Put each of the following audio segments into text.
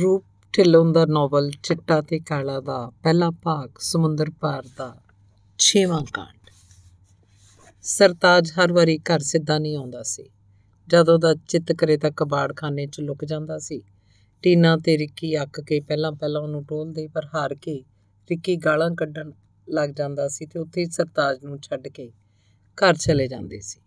ਰੂਪ ਢਿੱਲੋਂ ਦਾ ਨੋਵਲ ਚਿੱਟਾ ਤੇ ਕਾਲਾ ਦਾ ਪਹਿਲਾ ਭਾਗ ਸਮੁੰਦਰ ਪਾਰ ਦਾ 6ਵਾਂ ਕਾਂਡ ਸਰਤਾਜ ਹਰ ਵਾਰੀ ਘਰ ਸਿੱਧਾ ਨਹੀਂ ਆਉਂਦਾ ਸੀ ਜਦੋਂ ਦਾ ਚਿੱਤ ਕਰੇ ਤਾਂ ਕਬਾੜਖਾਨੇ 'ਚ ਲੁਕ ਜਾਂਦਾ ਸੀ ਟੀਨਾ ਤੇ ਰਿੱਕੀ ਅੱਕ ਕੇ ਪਹਿਲਾਂ ਪਹਿਲਾਂ ਉਹਨੂੰ ਟੋਲਦੇ ਪਰ ਹਾਰ ਕੇ ਰਿੱਕੀ ਗਾਲਾਂ ਕੱਢਣ ਲੱਗ ਜਾਂਦਾ ਸੀ ਤੇ ਉੱਥੇ ਸਰਤਾਜ ਨੂੰ ਛੱਡ ਕੇ ਘਰ ਚਲੇ ਜਾਂਦੇ ਸੀ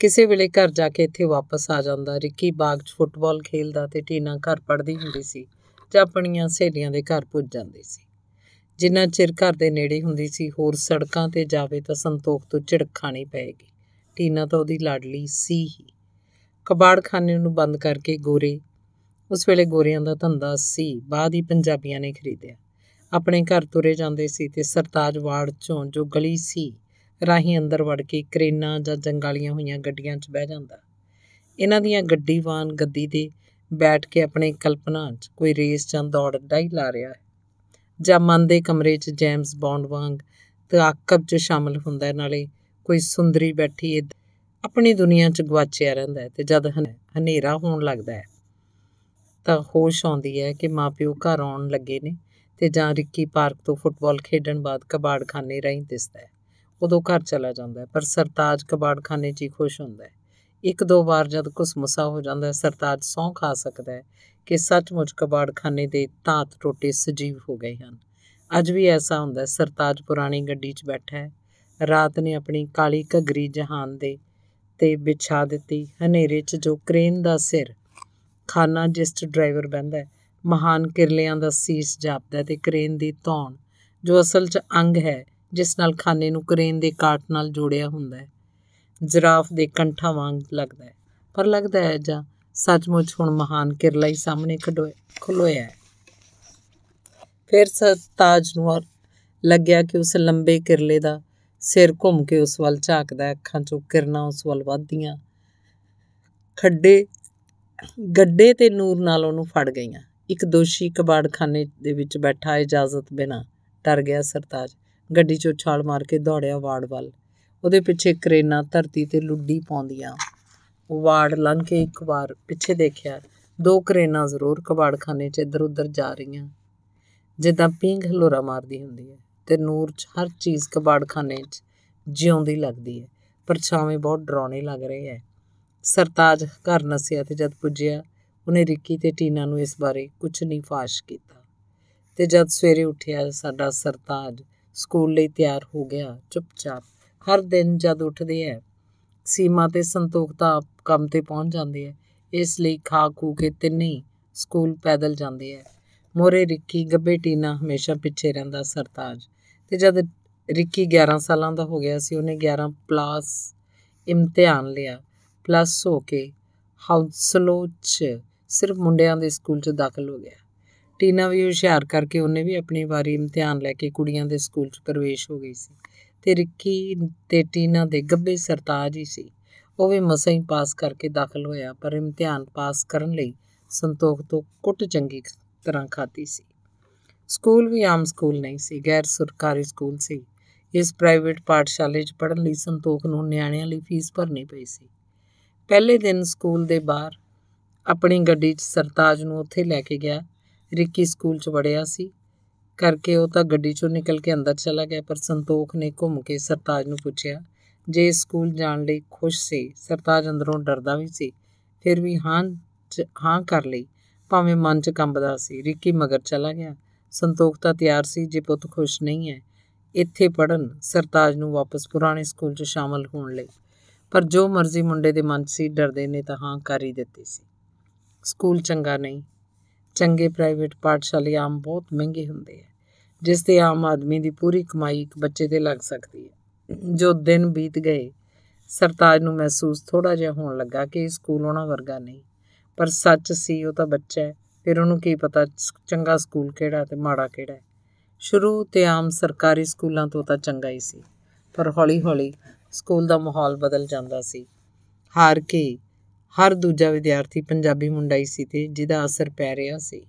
ਕਿਸੇ ਵੇਲੇ ਘਰ ਜਾ ਕੇ ਇੱਥੇ ਵਾਪਸ ਆ ਜਾਂਦਾ ਰਿੱਕੀ ਬਾਗ 'ਚ ਫੁੱਟਬਾਲ ਖੇਲਦਾ ਤੇ ਟੀਨਾ ਘਰ ਪੜਦੀ ਹੁੰਦੀ ਸੀ ਜਾਂ ਆਪਣੀਆਂ ਸਹੇਲੀਆਂ ਦੇ ਘਰ ਪੁੱਜ ਜਾਂਦੀ ਸੀ ਜਿੰਨਾ ਚਿਰ ਘਰ ਦੇ ਨੇੜੇ ਹੁੰਦੀ ਸੀ ਹੋਰ ਸੜਕਾਂ ਤੇ ਜਾਵੇ ਤਾਂ ਸੰਤੋਖ ਤੋਂ ਝਿੜਖਾਣੀ ਪੈਗੀ ਟੀਨਾ ਤਾਂ ਉਹਦੀ ਲਾਡਲੀ ਸੀ ਹੀ ਕਬਾੜਖਾਨੇ ਨੂੰ ਬੰਦ ਕਰਕੇ ਗੋਰੇ ਉਸ ਵੇਲੇ ਗੋਰਿਆਂ ਦਾ ਧੰਦਾ ਸੀ ਬਾਅਦ ਹੀ ਪੰਜਾਬੀਆਂ ਨੇ ਖਰੀਦਿਆ ਆਪਣੇ ਘਰ ਤੁਰੇ ਜਾਂਦੇ ਸੀ ਤੇ ਸਰਤਾਜ ਵਾਰਡ ਚੋਂ ਜੋ ਗਲੀ ਸੀ ਰਾਹੀਂ ਅੰਦਰ ਵੜ ਕੇ ਕਰੇਨਾ ਜਾਂ ਜੰਗਾਲੀਆਂ ਹੋਈਆਂ ਗੱਡੀਆਂ 'ਚ ਬਹਿ ਜਾਂਦਾ ਇਹਨਾਂ ਦੀਆਂ ਗੱਡੀ ਵਾਨ ਗੱਦੀ ਤੇ ਬੈਠ ਕੇ ਆਪਣੇ ਕਲਪਨਾ 'ਚ ਕੋਈ ਰੇਸ ਜਾਂ ਦੌੜ ਡਾਈ ਲਾ ਰਿਹਾ ਹੈ ਜਾਂ ਮਨ ਦੇ ਕਮਰੇ 'ਚ ਜੇਮਸ ਬੌਂਡ ਵਾਂਗ ਤਆਕਬ 'ਚ ਸ਼ਾਮਲ ਹੁੰਦਾ ਹੈ ਨਾਲੇ ਕੋਈ ਸੁੰਦਰੀ ਬੈਠੀ ਆਪਣੀ ਦੁਨੀਆ 'ਚ ਗਵਾਚਿਆ ਰਹਿੰਦਾ ਹੈ ਤੇ ਜਦ ਹਨੇਰਾ ਹੋਣ ਲੱਗਦਾ ਹੈ ਤਾਂ ਹੋਸ਼ ਆਉਂਦੀ ਹੈ ਕਿ ਮਾਪਿਓ ਘਰ ਆਉਣ ਲੱਗੇ ਨੇ ਤੇ ਜਾਂ ਰਿੱਕੀ ਪਾਰਕ ਤੋਂ ਫੁੱਟਬਾਲ ਖੇਡਣ ਬਾਅਦ ਕਬਾੜਖਾਨੇ ਰਹੀਂ ਦਿਸਦਾ ਹੈ ਉਦੋਂ ਘਰ ਚਲਾ ਜਾਂਦਾ ਪਰ ਸਰਤਾਜ ਕਬਾੜਖਾਨੇ 'ਚ ਹੀ ਖੁਸ਼ ਹੁੰਦਾ ਹੈ ਇੱਕ ਦੋ ਵਾਰ ਜਦ ਕੁਸਮਸਾ ਹੋ ਜਾਂਦਾ ਹੈ ਸਰਤਾਜ ਸੌਂ ਖਾ ਸਕਦਾ ਹੈ ਕਿ ਸੱਚਮੁੱਚ ਕਬਾੜਖਾਨੇ ਦੇ ਤਾਤ ਟੋਟੇ ਸਜੀਵ ਹੋ ਗਏ ਹਨ ਅੱਜ ਵੀ ਐਸਾ ਹੁੰਦਾ ਹੈ ਸਰਤਾਜ ਪੁਰਾਣੀ ਗੱਡੀ 'ਚ ਬੈਠਾ ਹੈ ਰਾਤ ਨੇ ਆਪਣੀ ਕਾਲੀ ਘਗਰੀ ਜਹਾਨ ਦੇ ਤੇ ਵਿਛਾ ਦਿੱਤੀ ਹਨੇਰੇ 'ਚ ਜੋ ਕ੍ਰੇਨ ਦਾ ਸਿਰ ਖਾਨਾ ਜਿਸ ਡਰਾਈਵਰ ਬੰਦਾ ਹੈ ਮਹਾਨ ਕਿਰਲਿਆਂ ਦਾ ਸੀਸ ਜਾਪਦਾ ਤੇ ਕ੍ਰੇਨ ਦੀ ਧੌਣ ਜੋ ਅਸਲ 'ਚ ਅੰਗ ਹੈ ਜਿਸ ਨਾਲ ਖਾਨੇ ਨੂੰ ਕਰੇਨ ਦੇ ਕਾਟ ਨਾਲ ਜੋੜਿਆ ਹੁੰਦਾ ਹੈ ਜ਼ਰਾਫ ਦੇ ਕੰਠਾਂ ਵਾਂਗ ਲੱਗਦਾ ਹੈ ਪਰ ਲੱਗਦਾ ਹੈ ਜਾਂ ਸੱਚਮੁੱਚ ਹੁਣ ਮਹਾਨ ਕਿਰਲਾ ਹੀ ਸਾਹਮਣੇ ਖਲੋਇਆ ਹੈ ਫਿਰ ਸਰਤਾਜ ਨੂੰ ਲੱਗਿਆ ਕਿ ਉਸ ਲੰਬੇ ਕਿਰਲੇ ਦਾ ਸਿਰ ਘੁੰਮ ਕੇ ਉਸ ਵੱਲ ਝਾਕਦਾ ਹੈ ਅੱਖਾਂ ਚੋਂ ਕਿਰਨਾਂ ਉਸ ਵੱਲ ਵੱਧਦੀਆਂ ਖੱਡੇ ਗੱਡੇ ਤੇ ਨੂਰ ਨਾਲ ਉਹਨੂੰ ਫੜ ਗਈਆਂ ਇੱਕ ਦੋਸ਼ੀ ਕਬਾੜਖਾਨੇ ਦੇ ਵਿੱਚ ਬੈਠਾ ਇਜਾਜ਼ਤ ਬਿਨਾ ਡਰ ਗਿਆ ਸਰਤਾਜ ਗੱਡੀ 'ਚੋਂ ਛਾਲ ਮਾਰ ਕੇ ਦੌੜਿਆ ਵਾਰਡ ਵੱਲ ਉਹਦੇ ਪਿੱਛੇ ਕਰੇਨਾ ਧਰਤੀ ਤੇ ਲੁੱਡੀ ਪਾਉਂਦੀਆਂ ਉਹ ਵਾਰਡ ਲੰਘ ਕੇ ਇੱਕ ਵਾਰ ਪਿੱਛੇ ਦੇਖਿਆ ਦੋ ਕਰੇਨਾ ਜ਼ਰੂਰ ਕਬਾੜਖਾਨੇ 'ਚ ਇੱਧਰ ਉੱਧਰ ਜਾ ਰਹੀਆਂ ਜਿੱਦਾਂ ਪਿੰਗ ਹਲੋਰਾ ਮਾਰਦੀ ਹੁੰਦੀ ਹੈ ਤੇ ਨੂਰ 'ਚ ਹਰ ਚੀਜ਼ ਕਬਾੜਖਾਨੇ 'ਚ ਜਿਉਂਦੀ ਲੱਗਦੀ ਹੈ ਪਰ ਛਾਵੇਂ ਬਹੁਤ ਡਰਾਉਣੇ ਲੱਗ ਰਹੇ ਐ ਸਰਤਾਜ ਘਰ ਨਸਿਆ ਤੇ ਜਦ ਪੁੱਜਿਆ ਉਹਨੇ ਰਿੱਕੀ ਤੇ ਟੀਨਾ ਨੂੰ ਇਸ ਬਾਰੇ ਕੁਝ ਨਹੀਂ ਫਾਸ਼ ਕੀਤਾ ਤੇ ਜਦ ਸਵੇਰੇ ਉੱਠਿਆ ਸਾਡਾ ਸਰਤਾਜ ਸਕੂਲ ਲਈ ਤਿਆਰ ਹੋ ਗਿਆ ਚੁੱਪਚਾਪ ਹਰ ਦਿਨ ਜਦ ਉੱਠਦੇ ਐ ਸੀਮਾ ਤੇ ਸੰਤੋਖ ਤਾਂ ਕੰਮ ਤੇ ਪਹੁੰਚ ਜਾਂਦੇ ਐ ਇਸ ਲਈ ਖਾ ਖੂ ਕੇ ਤਿੰਨੇ ਸਕੂਲ ਪੈਦਲ ਜਾਂਦੇ ਐ ਮੋਰੇ ਰਿੱਕੀ ਗੱਬੇ ਟੀਨਾ ਹਮੇਸ਼ਾ ਪਿੱਛੇ ਰਹਿੰਦਾ ਸਰਤਾਜ ਤੇ ਜਦ ਰਿੱਕੀ 11 ਸਾਲਾਂ ਦਾ ਹੋ ਗਿਆ ਸੀ ਉਹਨੇ 11 ਪਲੱਸ ਇਮਤਿਹਾਨ ਲਿਆ ਪਲੱਸ ਹੋ ਕੇ ਹਾਊਸਲੋ 'ਚ ਸਿਰਫ ਮੁੰਡਿਆਂ ਦੇ ਸਕੂਲ 'ਚ ਦਾਖਲ ਹੋ ਗਿਆ ਟੀਨਾ ਵੀ ਹੁਸ਼ਿਆਰ ਕਰਕੇ ਉਹਨੇ ਵੀ ਆਪਣੀ ਵਾਰੀ ਇਮਤਿਹਾਨ ਲੈ ਕੇ ਕੁੜੀਆਂ ਦੇ ਸਕੂਲ 'ਚ ਪ੍ਰਵੇਸ਼ ਹੋ ਗਈ ਸੀ ਤੇ ਰਿੱਕੀ ਤੇ ਟੀਨਾ ਦੇ ਗੱਬੇ ਸਰਤਾਜ ਹੀ ਸੀ ਉਹ ਵੀ ਮਸਾਂ ਹੀ ਪਾਸ ਕਰਕੇ ਦਾਖਲ ਹੋਇਆ ਪਰ ਇਮਤਿਹਾਨ ਪਾਸ ਕਰਨ ਲਈ ਸੰਤੋਖ ਤੋਂ ਕੁੱਟ ਚੰਗੀ ਤਰ੍ਹਾਂ ਖਾਤੀ ਸੀ ਸਕੂਲ ਵੀ ਆਮ ਸਕੂਲ ਨਹੀਂ ਸੀ ਗੈਰ ਸਰਕਾਰੀ ਸਕੂਲ ਸੀ ਇਸ ਪ੍ਰਾਈਵੇਟ ਪਾਠਸ਼ਾਲੇ 'ਚ ਪੜ੍ਹਨ ਲਈ ਸੰਤੋਖ ਨੂੰ ਨਿਆਣਿਆਂ ਲਈ ਫੀਸ ਭਰਨੀ ਪਈ ਸੀ ਪਹਿਲੇ ਦਿਨ ਸਕੂਲ ਦੇ ਬਾਹਰ ਆਪਣੀ ਗੱਡੀ 'ਚ ਸਰਤਾਜ ਨੂੰ ਉੱਥੇ ਲੈ ਕੇ ਗਿਆ ਰਿੱਕੀ ਸਕੂਲ 'ਚ ਵੜਿਆ ਸੀ ਕਰਕੇ ਉਹ ਤਾਂ ਗੱਡੀ 'ਚੋਂ ਨਿਕਲ ਕੇ ਅੰਦਰ ਚਲਾ ਗਿਆ ਪਰ ਸੰਤੋਖ ਨੇ ਘੁੰਮ ਕੇ ਸਰਤਾਜ ਨੂੰ ਪੁੱਛਿਆ ਜੇ ਸਕੂਲ ਜਾਣ ਲਈ ਖੁਸ਼ ਸੀ ਸਰਤਾਜ ਅੰਦਰੋਂ ਡਰਦਾ ਵੀ ਸੀ ਫਿਰ ਵੀ ਹਾਂ ਹਾਂ ਕਰ ਲਈ ਭਾਵੇਂ ਮਨ 'ਚ ਕੰਬਦਾ ਸੀ ਰਿੱਕੀ ਮਗਰ ਚਲਾ ਗਿਆ ਸੰਤੋਖ ਤਾਂ ਤਿਆਰ ਸੀ ਜੇ ਪੁੱਤ ਖੁਸ਼ ਨਹੀਂ ਹੈ ਇੱਥੇ ਪੜਨ ਸਰਤਾਜ ਨੂੰ ਵਾਪਸ ਪੁਰਾਣੇ ਸਕੂਲ 'ਚ ਸ਼ਾਮਲ ਹੋਣ ਲਈ ਪਰ ਜੋ ਮਰਜ਼ੀ ਮੁੰਡੇ ਦੇ ਮਨ 'ਚ ਸੀ ਡਰਦੇ ਨੇ ਤਾਂ ਹਾਂ ਕਰ ਹੀ ਦਿੱਤੀ ਸੀ ਸਕੂਲ ਚੰਗਾ ਨਹੀਂ ਚੰਗੇ ਪ੍ਰਾਈਵੇਟ ਪਾਠਸ਼ਾਲੇ ਆਮ ਬਹੁਤ ਮਹਿੰਗੇ ਹੁੰਦੇ ਆ ਜਿਸ ਤੇ ਆਮ ਆਦਮੀ ਦੀ ਪੂਰੀ ਕਮਾਈ ਇੱਕ ਬੱਚੇ ਤੇ ਲੱਗ ਸਕਦੀ ਹੈ ਜੋ ਦਿਨ ਬੀਤ ਗਏ ਸਰਤਾਜ ਨੂੰ ਮਹਿਸੂਸ ਥੋੜਾ ਜਿਹਾ ਹੋਣ ਲੱਗਾ ਕਿ ਸਕੂਲ ਉਹਨਾਂ ਵਰਗਾ ਨਹੀਂ ਪਰ ਸੱਚ ਸੀ ਉਹ ਤਾਂ ਬੱਚਾ ਹੈ ਫਿਰ ਉਹਨੂੰ ਕੀ ਪਤਾ ਚੰਗਾ ਸਕੂਲ ਕਿਹੜਾ ਤੇ ਮਾੜਾ ਕਿਹੜਾ ਸ਼ੁਰੂ ਤੇ ਆਮ ਸਰਕਾਰੀ ਸਕੂਲਾਂ ਤੋਂ ਤਾਂ ਚੰਗਾ ਹੀ ਸੀ ਪਰ ਹੌਲੀ-ਹੌਲੀ ਸਕੂਲ ਦਾ ਮਾਹੌਲ ਬਦਲ ਜਾਂਦਾ ਸੀ ਹਾਰ ਕੇ ਹਰ ਦੂਜਾ ਵਿਦਿਆਰਥੀ ਪੰਜਾਬੀ ਮੁੰਡਾ ਹੀ ਸੀ ਤੇ ਜਿਹਦਾ ਅਸਰ ਪੈ ਰਿਹਾ ਸੀ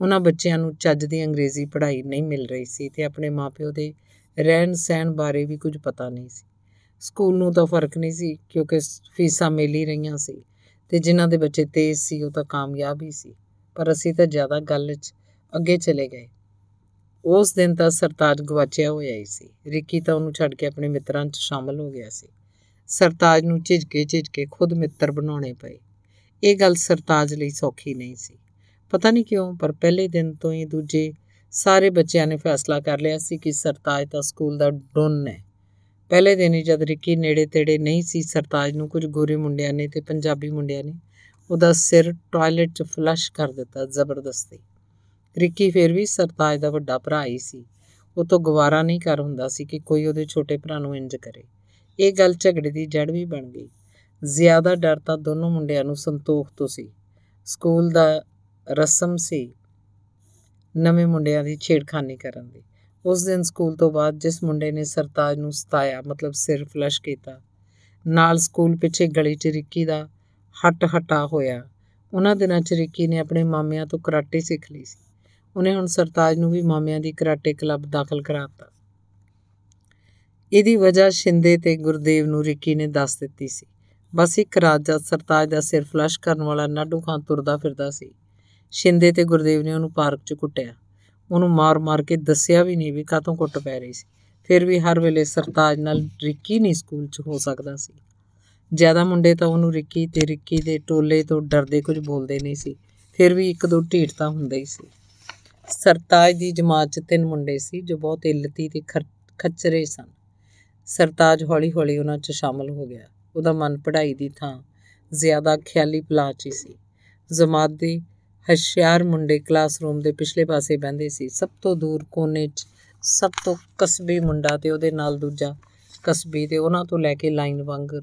ਉਹਨਾਂ ਬੱਚਿਆਂ ਨੂੰ ਚੱਜ ਦੀ ਅੰਗਰੇਜ਼ੀ ਪੜ੍ਹਾਈ ਨਹੀਂ ਮਿਲ ਰਹੀ ਸੀ ਤੇ ਆਪਣੇ ਮਾਪਿਓ ਦੇ ਰਹਿਣ ਸਹਿਣ ਬਾਰੇ ਵੀ ਕੁਝ ਪਤਾ ਨਹੀਂ ਸੀ ਸਕੂਲ ਨੂੰ ਤਾਂ ਫਰਕ ਨਹੀਂ ਸੀ ਕਿਉਂਕਿ ਫੀਸਾਂ ਮਿਲ ਹੀ ਰਹੀਆਂ ਸੀ ਤੇ ਜਿਨ੍ਹਾਂ ਦੇ ਬੱਚੇ ਤੇਜ਼ ਸੀ ਉਹ ਤਾਂ ਕਾਮਯਾਬ ਹੀ ਸੀ ਪਰ ਅਸੀਂ ਤਾਂ ਜ਼ਿਆਦਾ ਗੱਲ 'ਚ ਅੱਗੇ ਚਲੇ ਗਏ ਉਸ ਦਿਨ ਤਾਂ ਸਰਤਾਜ ਗਵਾਚਿਆ ਹੋਇਆ ਹੀ ਸੀ ਰਿੱਕੀ ਤਾਂ ਉਹਨੂੰ ਛੱਡ ਕੇ ਆਪਣੇ ਮਿੱਤਰਾਂ 'ਚ ਸ਼ਾਮਲ ਹੋ ਗਿਆ ਸੀ ਸਰਤਾਜ ਨੂੰ ਝਿਜਕੇ ਝਿਜਕੇ ਖੁਦ ਮਿੱਤਰ ਬਣਾਉਣੇ ਪਏ ਇਹ ਗੱਲ ਸਰਤਾਜ ਲਈ ਸੌਖੀ ਨਹੀਂ ਸੀ ਪਤਾ ਨਹੀਂ ਕਿਉਂ ਪਰ ਪਹਿਲੇ ਦਿਨ ਤੋਂ ਹੀ ਦੂਜੇ ਸਾਰੇ ਬੱਚਿਆਂ ਨੇ ਫੈਸਲਾ ਕਰ ਲਿਆ ਸੀ ਕਿ ਸਰਤਾਜ ਤਾਂ ਸਕੂਲ ਦਾ ਡੁੰਨ ਹੈ ਪਹਿਲੇ ਦਿਨ ਹੀ ਜਦ ਰਿੱਕੀ ਨੇੜੇ-ਤੇੜੇ ਨਹੀਂ ਸੀ ਸਰਤਾਜ ਨੂੰ ਕੁਝ ਗੋਰੇ ਮੁੰਡਿਆਂ ਨੇ ਤੇ ਪੰਜਾਬੀ ਮੁੰਡਿਆਂ ਨੇ ਉਹਦਾ ਸਿਰ ਟਾਇਲਟ 'ਚ ਫਲਸ਼ ਕਰ ਦਿੱਤਾ ਜ਼ਬਰਦਸਤੀ ਰਿੱਕੀ ਫੇਰ ਵੀ ਸਰਤਾਜ ਦਾ ਵੱਡਾ ਭਰਾ ਹੀ ਸੀ ਉਹ ਤੋਂ ਗਵਾਰਾ ਨਹੀਂ ਕਰ ਹੁੰਦਾ ਸੀ ਕਿ ਕੋਈ ਉਹਦੇ ਛੋਟੇ ਭਰਾ ਨੂੰ ਇੰਜ ਕਰੇ ਇਹ ਗੱਲ ਝਗੜੇ ਦੀ ਜੜ ਵੀ ਬਣ ਗਈ ਜ਼ਿਆਦਾ ਡਰ ਤਾਂ ਦੋਨੋਂ ਮੁੰਡਿਆਂ ਨੂੰ ਸੰਤੋਖ ਤੋਂ ਸੀ ਸਕੂਲ ਦਾ ਰਸਮ ਸੀ ਨਵੇਂ ਮੁੰਡਿਆਂ ਦੀ ਛੇੜਖਾਨੀ ਕਰਨ ਦੀ ਉਸ ਦਿਨ ਸਕੂਲ ਤੋਂ ਬਾਅਦ ਜਿਸ ਮੁੰਡੇ ਨੇ ਸਰਤਾਜ ਨੂੰ ਸਤਾਇਆ ਮਤਲਬ ਸਿਰ ਫਲਸ਼ ਕੀਤਾ ਨਾਲ ਸਕੂਲ ਪਿੱਛੇ ਗਲੀ 'ਚ ਰਿੱਕੀ ਦਾ ਹਟ ਹਟਾ ਹੋਇਆ ਉਹਨਾਂ ਦਿਨਾਂ 'ਚ ਰਿੱਕੀ ਨੇ ਆਪਣੇ ਮਾਮਿਆਂ ਤੋਂ ਕਰਾਟੇ ਸਿੱਖ ਲਈ ਸੀ ਉਹਨੇ ਹੁਣ ਸਰਤਾਜ ਨੂੰ ਵੀ ਮਾਮਿਆਂ ਦੀ ਕਰਾਟੇ ਕਲੱਬ ਦਾਖਲ ਕਰਾਤਾ ਇਹਦੀ ਵਜ੍ਹਾ ਸ਼ਿੰਦੇ ਤੇ ਗੁਰਦੇਵ ਨੂੰ ਰਿੱਕੀ ਨੇ ਦੱਸ ਦਿੱਤੀ ਸੀ ਬਸ ਇੱਕ ਰਾਜਾ ਸਰਤਾਜ ਦਾ ਸਿਰ ਫਲਸ਼ ਕਰਨ ਵਾਲਾ ਨਾਡੂ ਖਾਂ ਤੁਰਦਾ ਫਿਰਦਾ ਸੀ ਸ਼ਿੰਦੇ ਤੇ ਗੁਰਦੇਵ ਨੇ ਉਹਨੂੰ ਪਾਰਕ 'ਚ ਕੁੱਟਿਆ ਉਹਨੂੰ ਮਾਰ-ਮਾਰ ਕੇ ਦੱਸਿਆ ਵੀ ਨਹੀਂ ਵੀ ਕਾਤੋਂ ਕੁੱਟ ਪੈ ਰਹੀ ਸੀ ਫਿਰ ਵੀ ਹਰ ਵੇਲੇ ਸਰਤਾਜ ਨਾਲ ਰਿੱਕੀ ਨਹੀਂ ਸਕੂਲ 'ਚ ਹੋ ਸਕਦਾ ਸੀ ਜ਼ਿਆਦਾ ਮੁੰਡੇ ਤਾਂ ਉਹਨੂੰ ਰਿੱਕੀ ਤੇ ਰਿੱਕੀ ਦੇ ਟੋਲੇ ਤੋਂ ਡਰਦੇ ਕੁਝ ਬੋਲਦੇ ਨਹੀਂ ਸੀ ਫਿਰ ਵੀ ਇੱਕ ਦੋ ਢੀਟ ਤਾਂ ਹੁੰਦੇ ਹੀ ਸੀ ਸਰਤਾਜ ਦੀ ਜਮਾਤ 'ਚ ਤਿੰਨ ਮੁੰਡੇ ਸੀ ਜੋ ਬਹੁਤ ਇਲਤੀ ਤੇ ਖੱਚਰੇ ਸਨ ਸਰਤਾਜ ਹੌਲੀ-ਹੌਲੀ ਉਹਨਾਂ 'ਚ ਸ਼ਾਮਲ ਹੋ ਗਿਆ ਉਹਦਾ ਮਨ ਪੜ੍ਹਾਈ ਦੀ ਥਾਂ ਜ਼ਿਆਦਾ ਖਿਆਲੀ ਪਲਾਹ 'ਚ ਸੀ ਜ਼ਮਾਤ ਦੇ ਹਸ਼ਿਆਰ ਮੁੰਡੇ ਕਲਾਸਰੂਮ ਦੇ ਪਿਛਲੇ ਪਾਸੇ ਬੈੰਦੇ ਸੀ ਸਭ ਤੋਂ ਦੂਰ ਕੋਨੇ 'ਚ ਸਭ ਤੋਂ ਕਸਬੀ ਮੁੰਡਾ ਤੇ ਉਹਦੇ ਨਾਲ ਦੂਜਾ ਕਸਬੀ ਤੇ ਉਹਨਾਂ ਤੋਂ ਲੈ ਕੇ ਲਾਈਨ ਵਾਂਗਰ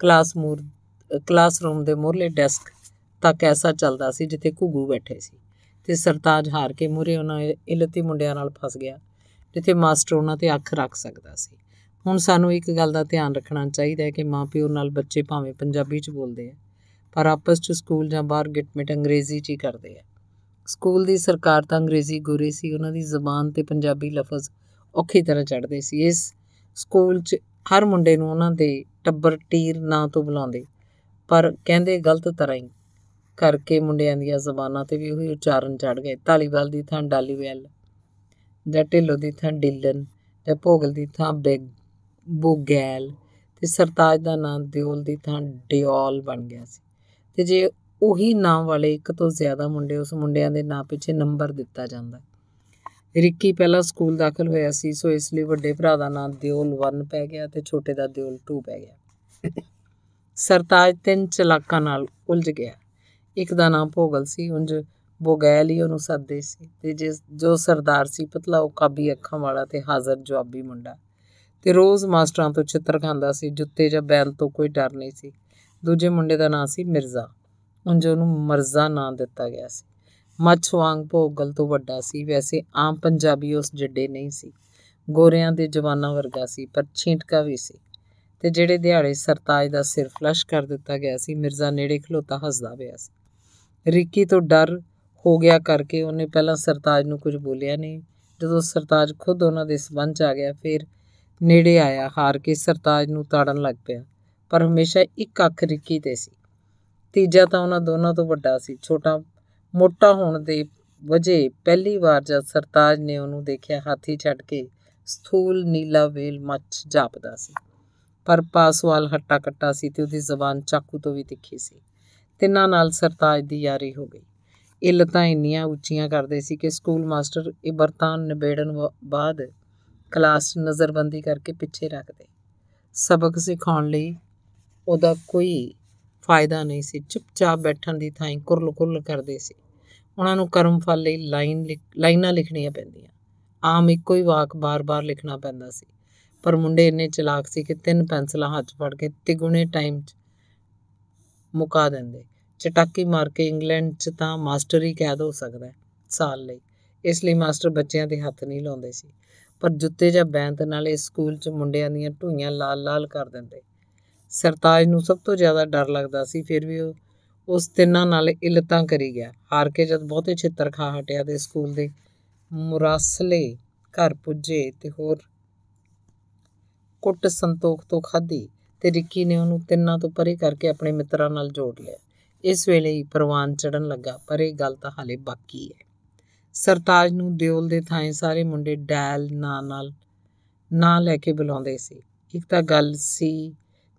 ਕਲਾਸ ਮੂਰ ਕਲਾਸਰੂਮ ਦੇ ਮੋਹਰਲੇ ਡੈਸਕ ਤੱਕ ਐਸਾ ਚੱਲਦਾ ਸੀ ਜਿੱਥੇ ਘੁੱਗੂ ਬੈਠੇ ਸੀ ਤੇ ਸਰਤਾਜ ਹਾਰ ਕੇ ਮੂਰੇ ਉਹਨਾਂ ਇਲਤੀ ਮੁੰਡਿਆਂ ਨਾਲ ਫਸ ਗਿਆ ਜਿੱਥੇ ਮਾਸਟਰ ਉਹਨਾਂ ਤੇ ਅੱਖ ਰੱਖ ਸਕਦਾ ਸੀ ਹੁਣ ਸਾਨੂੰ ਇੱਕ ਗੱਲ ਦਾ ਧਿਆਨ ਰੱਖਣਾ ਚਾਹੀਦਾ ਹੈ ਕਿ ਮਾਪਿਓ ਨਾਲ ਬੱਚੇ ਭਾਵੇਂ ਪੰਜਾਬੀ 'ਚ ਬੋਲਦੇ ਆ ਪਰ ਆਪਸ 'ਚ ਸਕੂਲ ਜਾਂ ਬਾਹਰ ਗਿਟਮਿਟ ਅੰਗਰੇਜ਼ੀ 'ਚ ਹੀ ਕਰਦੇ ਆ ਸਕੂਲ ਦੀ ਸਰਕਾਰ ਤਾਂ ਅੰਗਰੇਜ਼ੀ ਗੁਰੇ ਸੀ ਉਹਨਾਂ ਦੀ ਜ਼ਬਾਨ ਤੇ ਪੰਜਾਬੀ ਲਫ਼ਜ਼ ਔਖੀ ਤਰ੍ਹਾਂ ਚੜਦੇ ਸੀ ਇਸ ਸਕੂਲ 'ਚ ਹਰ ਮੁੰਡੇ ਨੂੰ ਉਹਨਾਂ ਦੇ ਟੱਬਰ ਟੀਰ ਨਾਂ ਤੋਂ ਬੁਲਾਉਂਦੇ ਪਰ ਕਹਿੰਦੇ ਗਲਤ ਤਰ੍ਹਾਂ ਹੀ ਕਰਕੇ ਮੁੰਡਿਆਂ ਦੀਆਂ ਜ਼ਬਾਨਾਂ ਤੇ ਵੀ ਉਹੀ ਉਚਾਰਨ ਚੜ ਗਏ ਢਾਲੀਵਾਲ ਦੀ ਥਾਂ ਡਾਲੀਵੈਲ ਜਾਂ ਢਿੱਲੋ ਦੀ ਥਾਂ ਡਿੱਲਨ ਜਾਂ ਭੋਗਲ ਦੀ ਥਾਂ ਬਿਗ ਬੋਗੈਲ ਤੇ ਸਰਤਾਜ ਦਾ ਨਾਮ ਦਿਓਲ ਦੀ ਥਾਂ ਡਿਓਲ ਬਣ ਗਿਆ ਸੀ ਤੇ ਜੇ ਉਹੀ ਨਾਮ ਵਾਲੇ ਇੱਕ ਤੋਂ ਜ਼ਿਆਦਾ ਮੁੰਡੇ ਉਸ ਮੁੰਡਿਆਂ ਦੇ ਨਾਂ ਪਿੱਛੇ ਨੰਬਰ ਦਿੱਤਾ ਜਾਂਦਾ ਰਿੱਕੀ ਪਹਿਲਾਂ ਸਕੂਲ ਦਾਖਲ ਹੋਇਆ ਸੀ ਸੋ ਇਸ ਲਈ ਵੱਡੇ ਭਰਾ ਦਾ ਨਾਮ ਦਿਓਲ 1 ਪੈ ਗਿਆ ਤੇ ਛੋਟੇ ਦਾ ਦਿਓਲ 2 ਪੈ ਗਿਆ ਸਰਤਾਜ ਤਿੰਨ ਚਲਾਕਾਂ ਨਾਲ ਉਲਝ ਗਿਆ ਇੱਕ ਦਾ ਨਾਮ ਭੋਗਲ ਸੀ ਉੰਜ ਬੋਗੈਲ ਹੀ ਉਹਨੂੰ ਸੱਦੇ ਸੀ ਤੇ ਜਿਸ ਜੋ ਸਰਦਾਰ ਸੀ ਪਤਲਾ ਉਹ ਕਾਬੀ ਅੱਖਾਂ ਵਾਲਾ ਤੇ ਹਾਜ਼ਰ ਜਵਾਬੀ ਮੁੰਡਾ ਤੇ ਰੋਜ਼ ਮਾਸਟਰਾਂ ਤੋਂ ਚਿੱਤਰ ਖਾਂਦਾ ਸੀ ਜੁੱਤੇ ਜਾਂ ਬੈਲ ਤੋਂ ਕੋਈ ਡਰ ਨਹੀਂ ਸੀ ਦੂਜੇ ਮੁੰਡੇ ਦਾ ਨਾਂ ਸੀ ਮਿਰਜ਼ਾ ਜੋ ਉਹਨੂੰ ਮਰਜ਼ਾ ਨਾਂ ਦਿੱਤਾ ਗਿਆ ਸੀ ਮੱਛ ਵਾਂਗ ਭੋਗਲ ਤੋਂ ਵੱਡਾ ਸੀ ਵੈਸੇ ਆਮ ਪੰਜਾਬੀ ਉਸ ਜੱਡੇ ਨਹੀਂ ਸੀ ਗੋਰਿਆਂ ਦੇ ਜਵਾਨਾਂ ਵਰਗਾ ਸੀ ਪਰ ਛੀਂਟਕਾ ਵੀ ਸੀ ਤੇ ਜਿਹੜੇ ਦਿਹਾੜੇ ਸਰਤਾਜ ਦਾ ਸਿਰ ਫਲਸ਼ ਕਰ ਦਿੱਤਾ ਗਿਆ ਸੀ ਮਿਰਜ਼ਾ ਨੇੜੇ ਖਲੋਤਾ ਹੱਸਦਾ ਪਿਆ ਸੀ ਰਿੱਕੀ ਤੋਂ ਡਰ ਹੋ ਗਿਆ ਕਰਕੇ ਉਹਨੇ ਪਹਿਲਾਂ ਸਰਤਾਜ ਨੂੰ ਕੁਝ ਬੋਲਿਆ ਨਹੀਂ ਜਦੋਂ ਸਰਤਾਜ ਖੁਦ ਉਹਨਾਂ ਦੇ ਸਬੰਧ ਆ ਗਿਆ ਫਿਰ ਨੇੜੇ ਆਇਆ ਹਾਰ ਕੇ ਸਰਤਾਜ ਨੂੰ ਤਾੜਨ ਲੱਗ ਪਿਆ ਪਰ ਹਮੇਸ਼ਾ ਇੱਕ ਅੱਖ ਰਿੱਕੀ ਤੇ ਸੀ ਤੀਜਾ ਤਾਂ ਉਹਨਾਂ ਦੋਨਾਂ ਤੋਂ ਵੱਡਾ ਸੀ ਛੋਟਾ ਮੋਟਾ ਹੋਣ ਦੇ ਵਜੇ ਪਹਿਲੀ ਵਾਰ ਜਦ ਸਰਤਾਜ ਨੇ ਉਹਨੂੰ ਦੇਖਿਆ ਹਾਥੀ ਛੱਡ ਕੇ ਸਥੂਲ ਨੀਲਾ ਵੇਲ ਮੱਛ ਜਾਪਦਾ ਸੀ ਪਰ ਪਾਸਵਾਲ ਹੱਟਾ ਕੱਟਾ ਸੀ ਤੇ ਉਹਦੀ ਜ਼ਬਾਨ ਚਾਕੂ ਤੋਂ ਵੀ ਤਿੱਖੀ ਸੀ ਤਿੰਨਾਂ ਨਾਲ ਸਰਤਾਜ ਦੀ ਯਾਰੀ ਹੋ ਗਈ ਇਹ ਲਤਾਂ ਇੰਨੀਆਂ ਉੱਚੀਆਂ ਕਰਦੇ ਸੀ ਕਿ ਸਕੂਲ ਮਾਸਟਰ ਇਹ ਬਰਤਾਨ ਨਿਬੇੜਨ ਬਾਅਦ ਕਲਾਸ ਨਜ਼ਰਬੰਦੀ ਕਰਕੇ ਪਿੱਛੇ ਰੱਖਦੇ ਸਬਕ ਸਿਖਾਉਣ ਲਈ ਉਹਦਾ ਕੋਈ ਫਾਇਦਾ ਨਹੀਂ ਸੀ ਚੁੱਪਚਾਪ ਬੈਠਣ ਦੀ ਥਾਂ ਕੁਰਲ-ਕੁਰਲ ਕਰਦੇ ਸੀ ਉਹਨਾਂ ਨੂੰ ਕਰਮ ਫਲ ਲਈ ਲਾਈਨ ਲਾਈਨਾਂ ਲਿਖਣੀਆਂ ਪੈਂਦੀਆਂ ਆਮ ਇੱਕੋ ਹੀ ਵਾਕ ਬਾਰ-ਬਾਰ ਲਿਖਣਾ ਪੈਂਦਾ ਸੀ ਪਰ ਮੁੰਡੇ ਇੰਨੇ ਚਲਾਕ ਸੀ ਕਿ ਤਿੰਨ ਪੈਨਸਲਾਂ ਹੱਥ ਫੜ ਕੇ ਤਿਗੁਣੇ ਟਾਈਮ 'ਚ ਮੁਕਾ ਦਿੰਦੇ ਚਟਾਕੀ ਮਾਰ ਕੇ ਇੰਗਲੈਂਡ 'ਚ ਤਾਂ ਮਾਸਟਰ ਹੀ ਕਹਿ ਦੋ ਸਕਦਾ ਸਾਲ ਲਈ ਇਸ ਲਈ ਮਾਸਟਰ ਬੱਚਿਆਂ ਦੇ ਹੱਥ ਨਹੀਂ ਲਾਉਂਦੇ ਸੀ ਪਰ ਜੁੱਤੇ ਜਾਂ ਬੈਂਤ ਨਾਲ ਇਸ ਸਕੂਲ 'ਚ ਮੁੰਡਿਆਂ ਦੀਆਂ ਢੂਈਆਂ ਲਾਲ-ਲਾਲ ਕਰ ਦਿੰਦੇ ਸਰਤਾਜ ਨੂੰ ਸਭ ਤੋਂ ਜ਼ਿਆਦਾ ਡਰ ਲੱਗਦਾ ਸੀ ਫਿਰ ਵੀ ਉਹ ਉਸ ਤਿੰਨਾਂ ਨਾਲ ਇਲਤਾਂ ਕਰੀ ਗਿਆ ਹਾਰ ਕੇ ਜਦ ਬਹੁਤੇ ਛਿੱਤਰ ਖਾ ਹਟਿਆ ਤੇ ਸਕੂਲ ਦੇ ਮੁਰਾਸਲੇ ਘਰ ਪੁੱਜੇ ਤੇ ਹੋਰ ਕੁੱਟ ਸੰਤੋਖ ਤੋਂ ਖਾਧੀ ਤੇ ਰਿੱਕੀ ਨੇ ਉਹਨੂੰ ਤਿੰਨਾਂ ਤੋਂ ਪਰੇ ਕਰਕੇ ਆਪਣੇ ਮਿੱਤਰਾਂ ਨਾਲ ਜੋੜ ਲਿਆ ਇਸ ਵੇਲੇ ਹੀ ਪ੍ਰਵਾਨ ਚੜਨ ਲੱਗਾ ਪਰ ਇਹ ਗੱਲ ਤਾਂ ਹਾਲੇ ਬਾਕੀ ਹੈ ਸਰਤਾਜ ਨੂੰ ਦਿਓਲ ਦੇ ਥਾਂ ਸਾਰੇ ਮੁੰਡੇ ਡੈਲ ਨਾਂ ਨਾਲ ਨਾਂ ਲੈ ਕੇ ਬੁਲਾਉਂਦੇ ਸੀ ਇੱਕ ਤਾਂ ਗੱਲ ਸੀ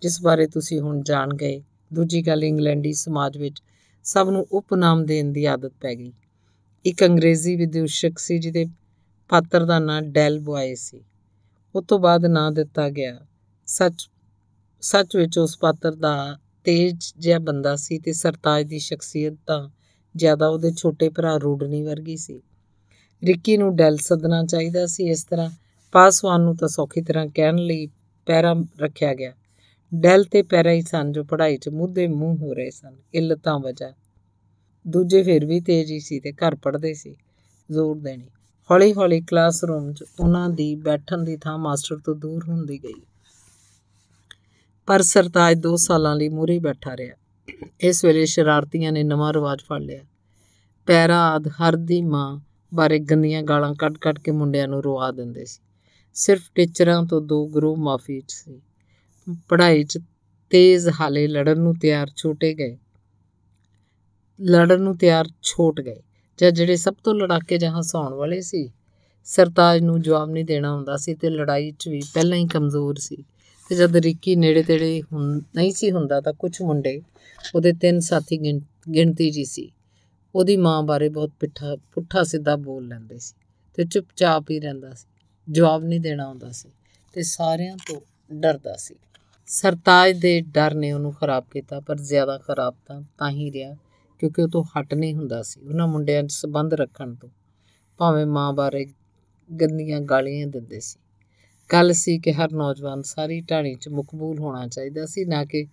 ਜਿਸ ਬਾਰੇ ਤੁਸੀਂ ਹੁਣ ਜਾਣ ਗਏ ਦੂਜੀ ਗੱਲ ਇੰਗਲੈਂਡੀ ਸਮਾਜ ਵਿੱਚ ਸਭ ਨੂੰ ਉਪਨਾਮ ਦੇਣ ਦੀ ਆਦਤ ਪੈ ਗਈ ਇੱਕ ਅੰਗਰੇਜ਼ੀ ਵਿਦਿਊਸ਼ਕ ਸੀ ਜਿਹਦੇ ਪਾਤਰ ਦਾ ਨਾਂ ਡੈਲ ਬੁਆਏ ਸੀ ਉਸ ਤੋਂ ਬਾਅਦ ਨਾਂ ਦਿੱਤਾ ਗਿਆ ਸੱਚ ਸੱਚ ਵਿੱਚ ਉਸ ਪਾਤਰ ਦਾ ਤੇਜ ਜਿਹਾ ਬੰਦਾ ਸੀ ਤੇ ਸਰਤਾਜ ਦੀ ਸ਼ਖਸੀਅਤ ਤਾਂ ਜ਼ਿਆਦਾ ਉਹਦੇ ਛੋਟੇ ਭਰਾ ਰੋਡਨੀ ਵਰਗੀ ਸੀ ਰਿੱਕੀ ਨੂੰ ਡੈਲ ਸਦਨਾ ਚਾਹੀਦਾ ਸੀ ਇਸ ਤਰ੍ਹਾਂ ਪਾਸਵਾਨ ਨੂੰ ਤਾਂ ਸੌਖੀ ਤਰ੍ਹਾਂ ਕਹਿਣ ਲਈ ਪੈਰਾ ਰੱਖਿਆ ਗਿਆ ਡੈਲ ਤੇ ਪੈਰਾ ਹੀ ਸਨ ਜੋ ਪੜ੍ਹਾਈ 'ਚ ਮੁੱਦੇ ਮੂੰਹ ਹੋ ਰਹੇ ਸਨ ਇਲਤਾਂ ਵਜਾ ਦੂਜੇ ਫਿਰ ਵੀ ਤੇਜ਼ੀ ਸੀ ਤੇ ਘਰ ਪੜਦੇ ਸੀ ਜ਼ੋਰ ਦੇਣੀ ਹੌਲੀ-ਹੌਲੀ ਕਲਾਸਰੂਮ 'ਚ ਉਹਨਾਂ ਦੀ ਬੈਠਣ ਦੀ ਥਾਂ ਮਾਸਟਰ ਤੋਂ ਦੂਰ ਹੁੰਦੀ ਗਈ ਪਰ ਸਰਤਾਜ 2 ਸਾਲਾਂ ਲਈ ਮੂਰੇ ਬੈਠਾ ਰਿਹਾ ਇਸ ਵੇਲੇ ਸ਼ਰਾਰਤੀਆਂ ਨੇ ਨਵਾਂ ਰਿਵਾਜ ਫੜ ਲਿਆ ਪੈਰਾ ਆਦ ਹਰ ਦੀ ਮਾਂ ਬਾਰੇ ਗੰਦੀਆਂ ਗਾਲਾਂ ਕੱਢ-ਕੱਢ ਕੇ ਮੁੰਡਿਆਂ ਨੂੰ ਰਵਾ ਦਿੰਦੇ ਸੀ ਸਿਰਫ ਟੀਚਰਾਂ ਤੋਂ ਦੋ ਗਰੂ ਮਾਫੀ ਸੀ ਪੜ੍ਹਾਈ 'ਚ ਤੇਜ਼ ਹਾਲੇ ਲੜਨ ਨੂੰ ਤਿਆਰ ਛੋਟੇ ਗਏ ਲੜਨ ਨੂੰ ਤਿਆਰ ਛੋਟ ਗਏ ਜਾਂ ਜਿਹੜੇ ਸਭ ਤੋਂ ਲੜਾਕੇ ਜਾਂ ਹਸਾਉਣ ਵਾਲੇ ਸੀ ਸਰਤਾਜ ਨੂੰ ਜਵਾਬ ਨਹੀਂ ਦੇਣਾ ਹੁੰਦਾ ਸੀ ਤੇ ਲੜਾਈ 'ਚ ਵੀ ਪਹਿਲਾਂ ਹੀ ਕਮਜ਼ੋਰ ਸੀ ਤੇ ਜਦ ਰਿੱਕੀ ਨੇੜੇ-ਤੇੜੇ ਨਹੀਂ ਸੀ ਹੁੰਦਾ ਤਾਂ ਕੁਝ ਮੁੰਡੇ ਉਹਦੇ ਤਿੰਨ ਸਾਥੀ ਗਿਣਤੀ ਜੀ ਸੀ ਉਹਦੀ ਮਾਂ ਬਾਰੇ ਬਹੁਤ ਪਿੱਠਾ ਪੁੱਠਾ ਸਿੱਧਾ ਬੋਲ ਲੈਂਦੇ ਸੀ ਤੇ ਚੁੱਪਚਾਪ ਹੀ ਰਹਿੰਦਾ ਸੀ ਜਵਾਬ ਨਹੀਂ ਦੇਣਾ ਆਉਂਦਾ ਸੀ ਤੇ ਸਾਰਿਆਂ ਤੋਂ ਡਰਦਾ ਸੀ ਸਰਤਾਜ ਦੇ ਡਰ ਨੇ ਉਹਨੂੰ ਖਰਾਬ ਕੀਤਾ ਪਰ ਜ਼ਿਆਦਾ ਖਰਾਬ ਤਾਂ ਤਾਂ ਹੀ ਰਿਹਾ ਕਿਉਂਕਿ ਉਹ ਤੋਂ ਹਟ ਨਹੀਂ ਹੁੰਦਾ ਸੀ ਉਹਨਾਂ ਮੁੰਡਿਆਂ 'ਚ ਸਬੰਧ ਰੱਖਣ ਤੋਂ ਭਾਵੇਂ ਮਾਂ ਬਾਰੇ ਗੰਦੀਆਂ ਗਾਲੀਆਂ ਦਿੰਦੇ ਸੀ ਗੱਲ ਸੀ ਕਿ ਹਰ ਨੌਜਵਾਨ ਸਾਰੀ ਢਾਣੀ 'ਚ ਮਕਬੂਲ ਹੋਣਾ ਚਾਹੀਦਾ ਸੀ ਨਾ ਕਿ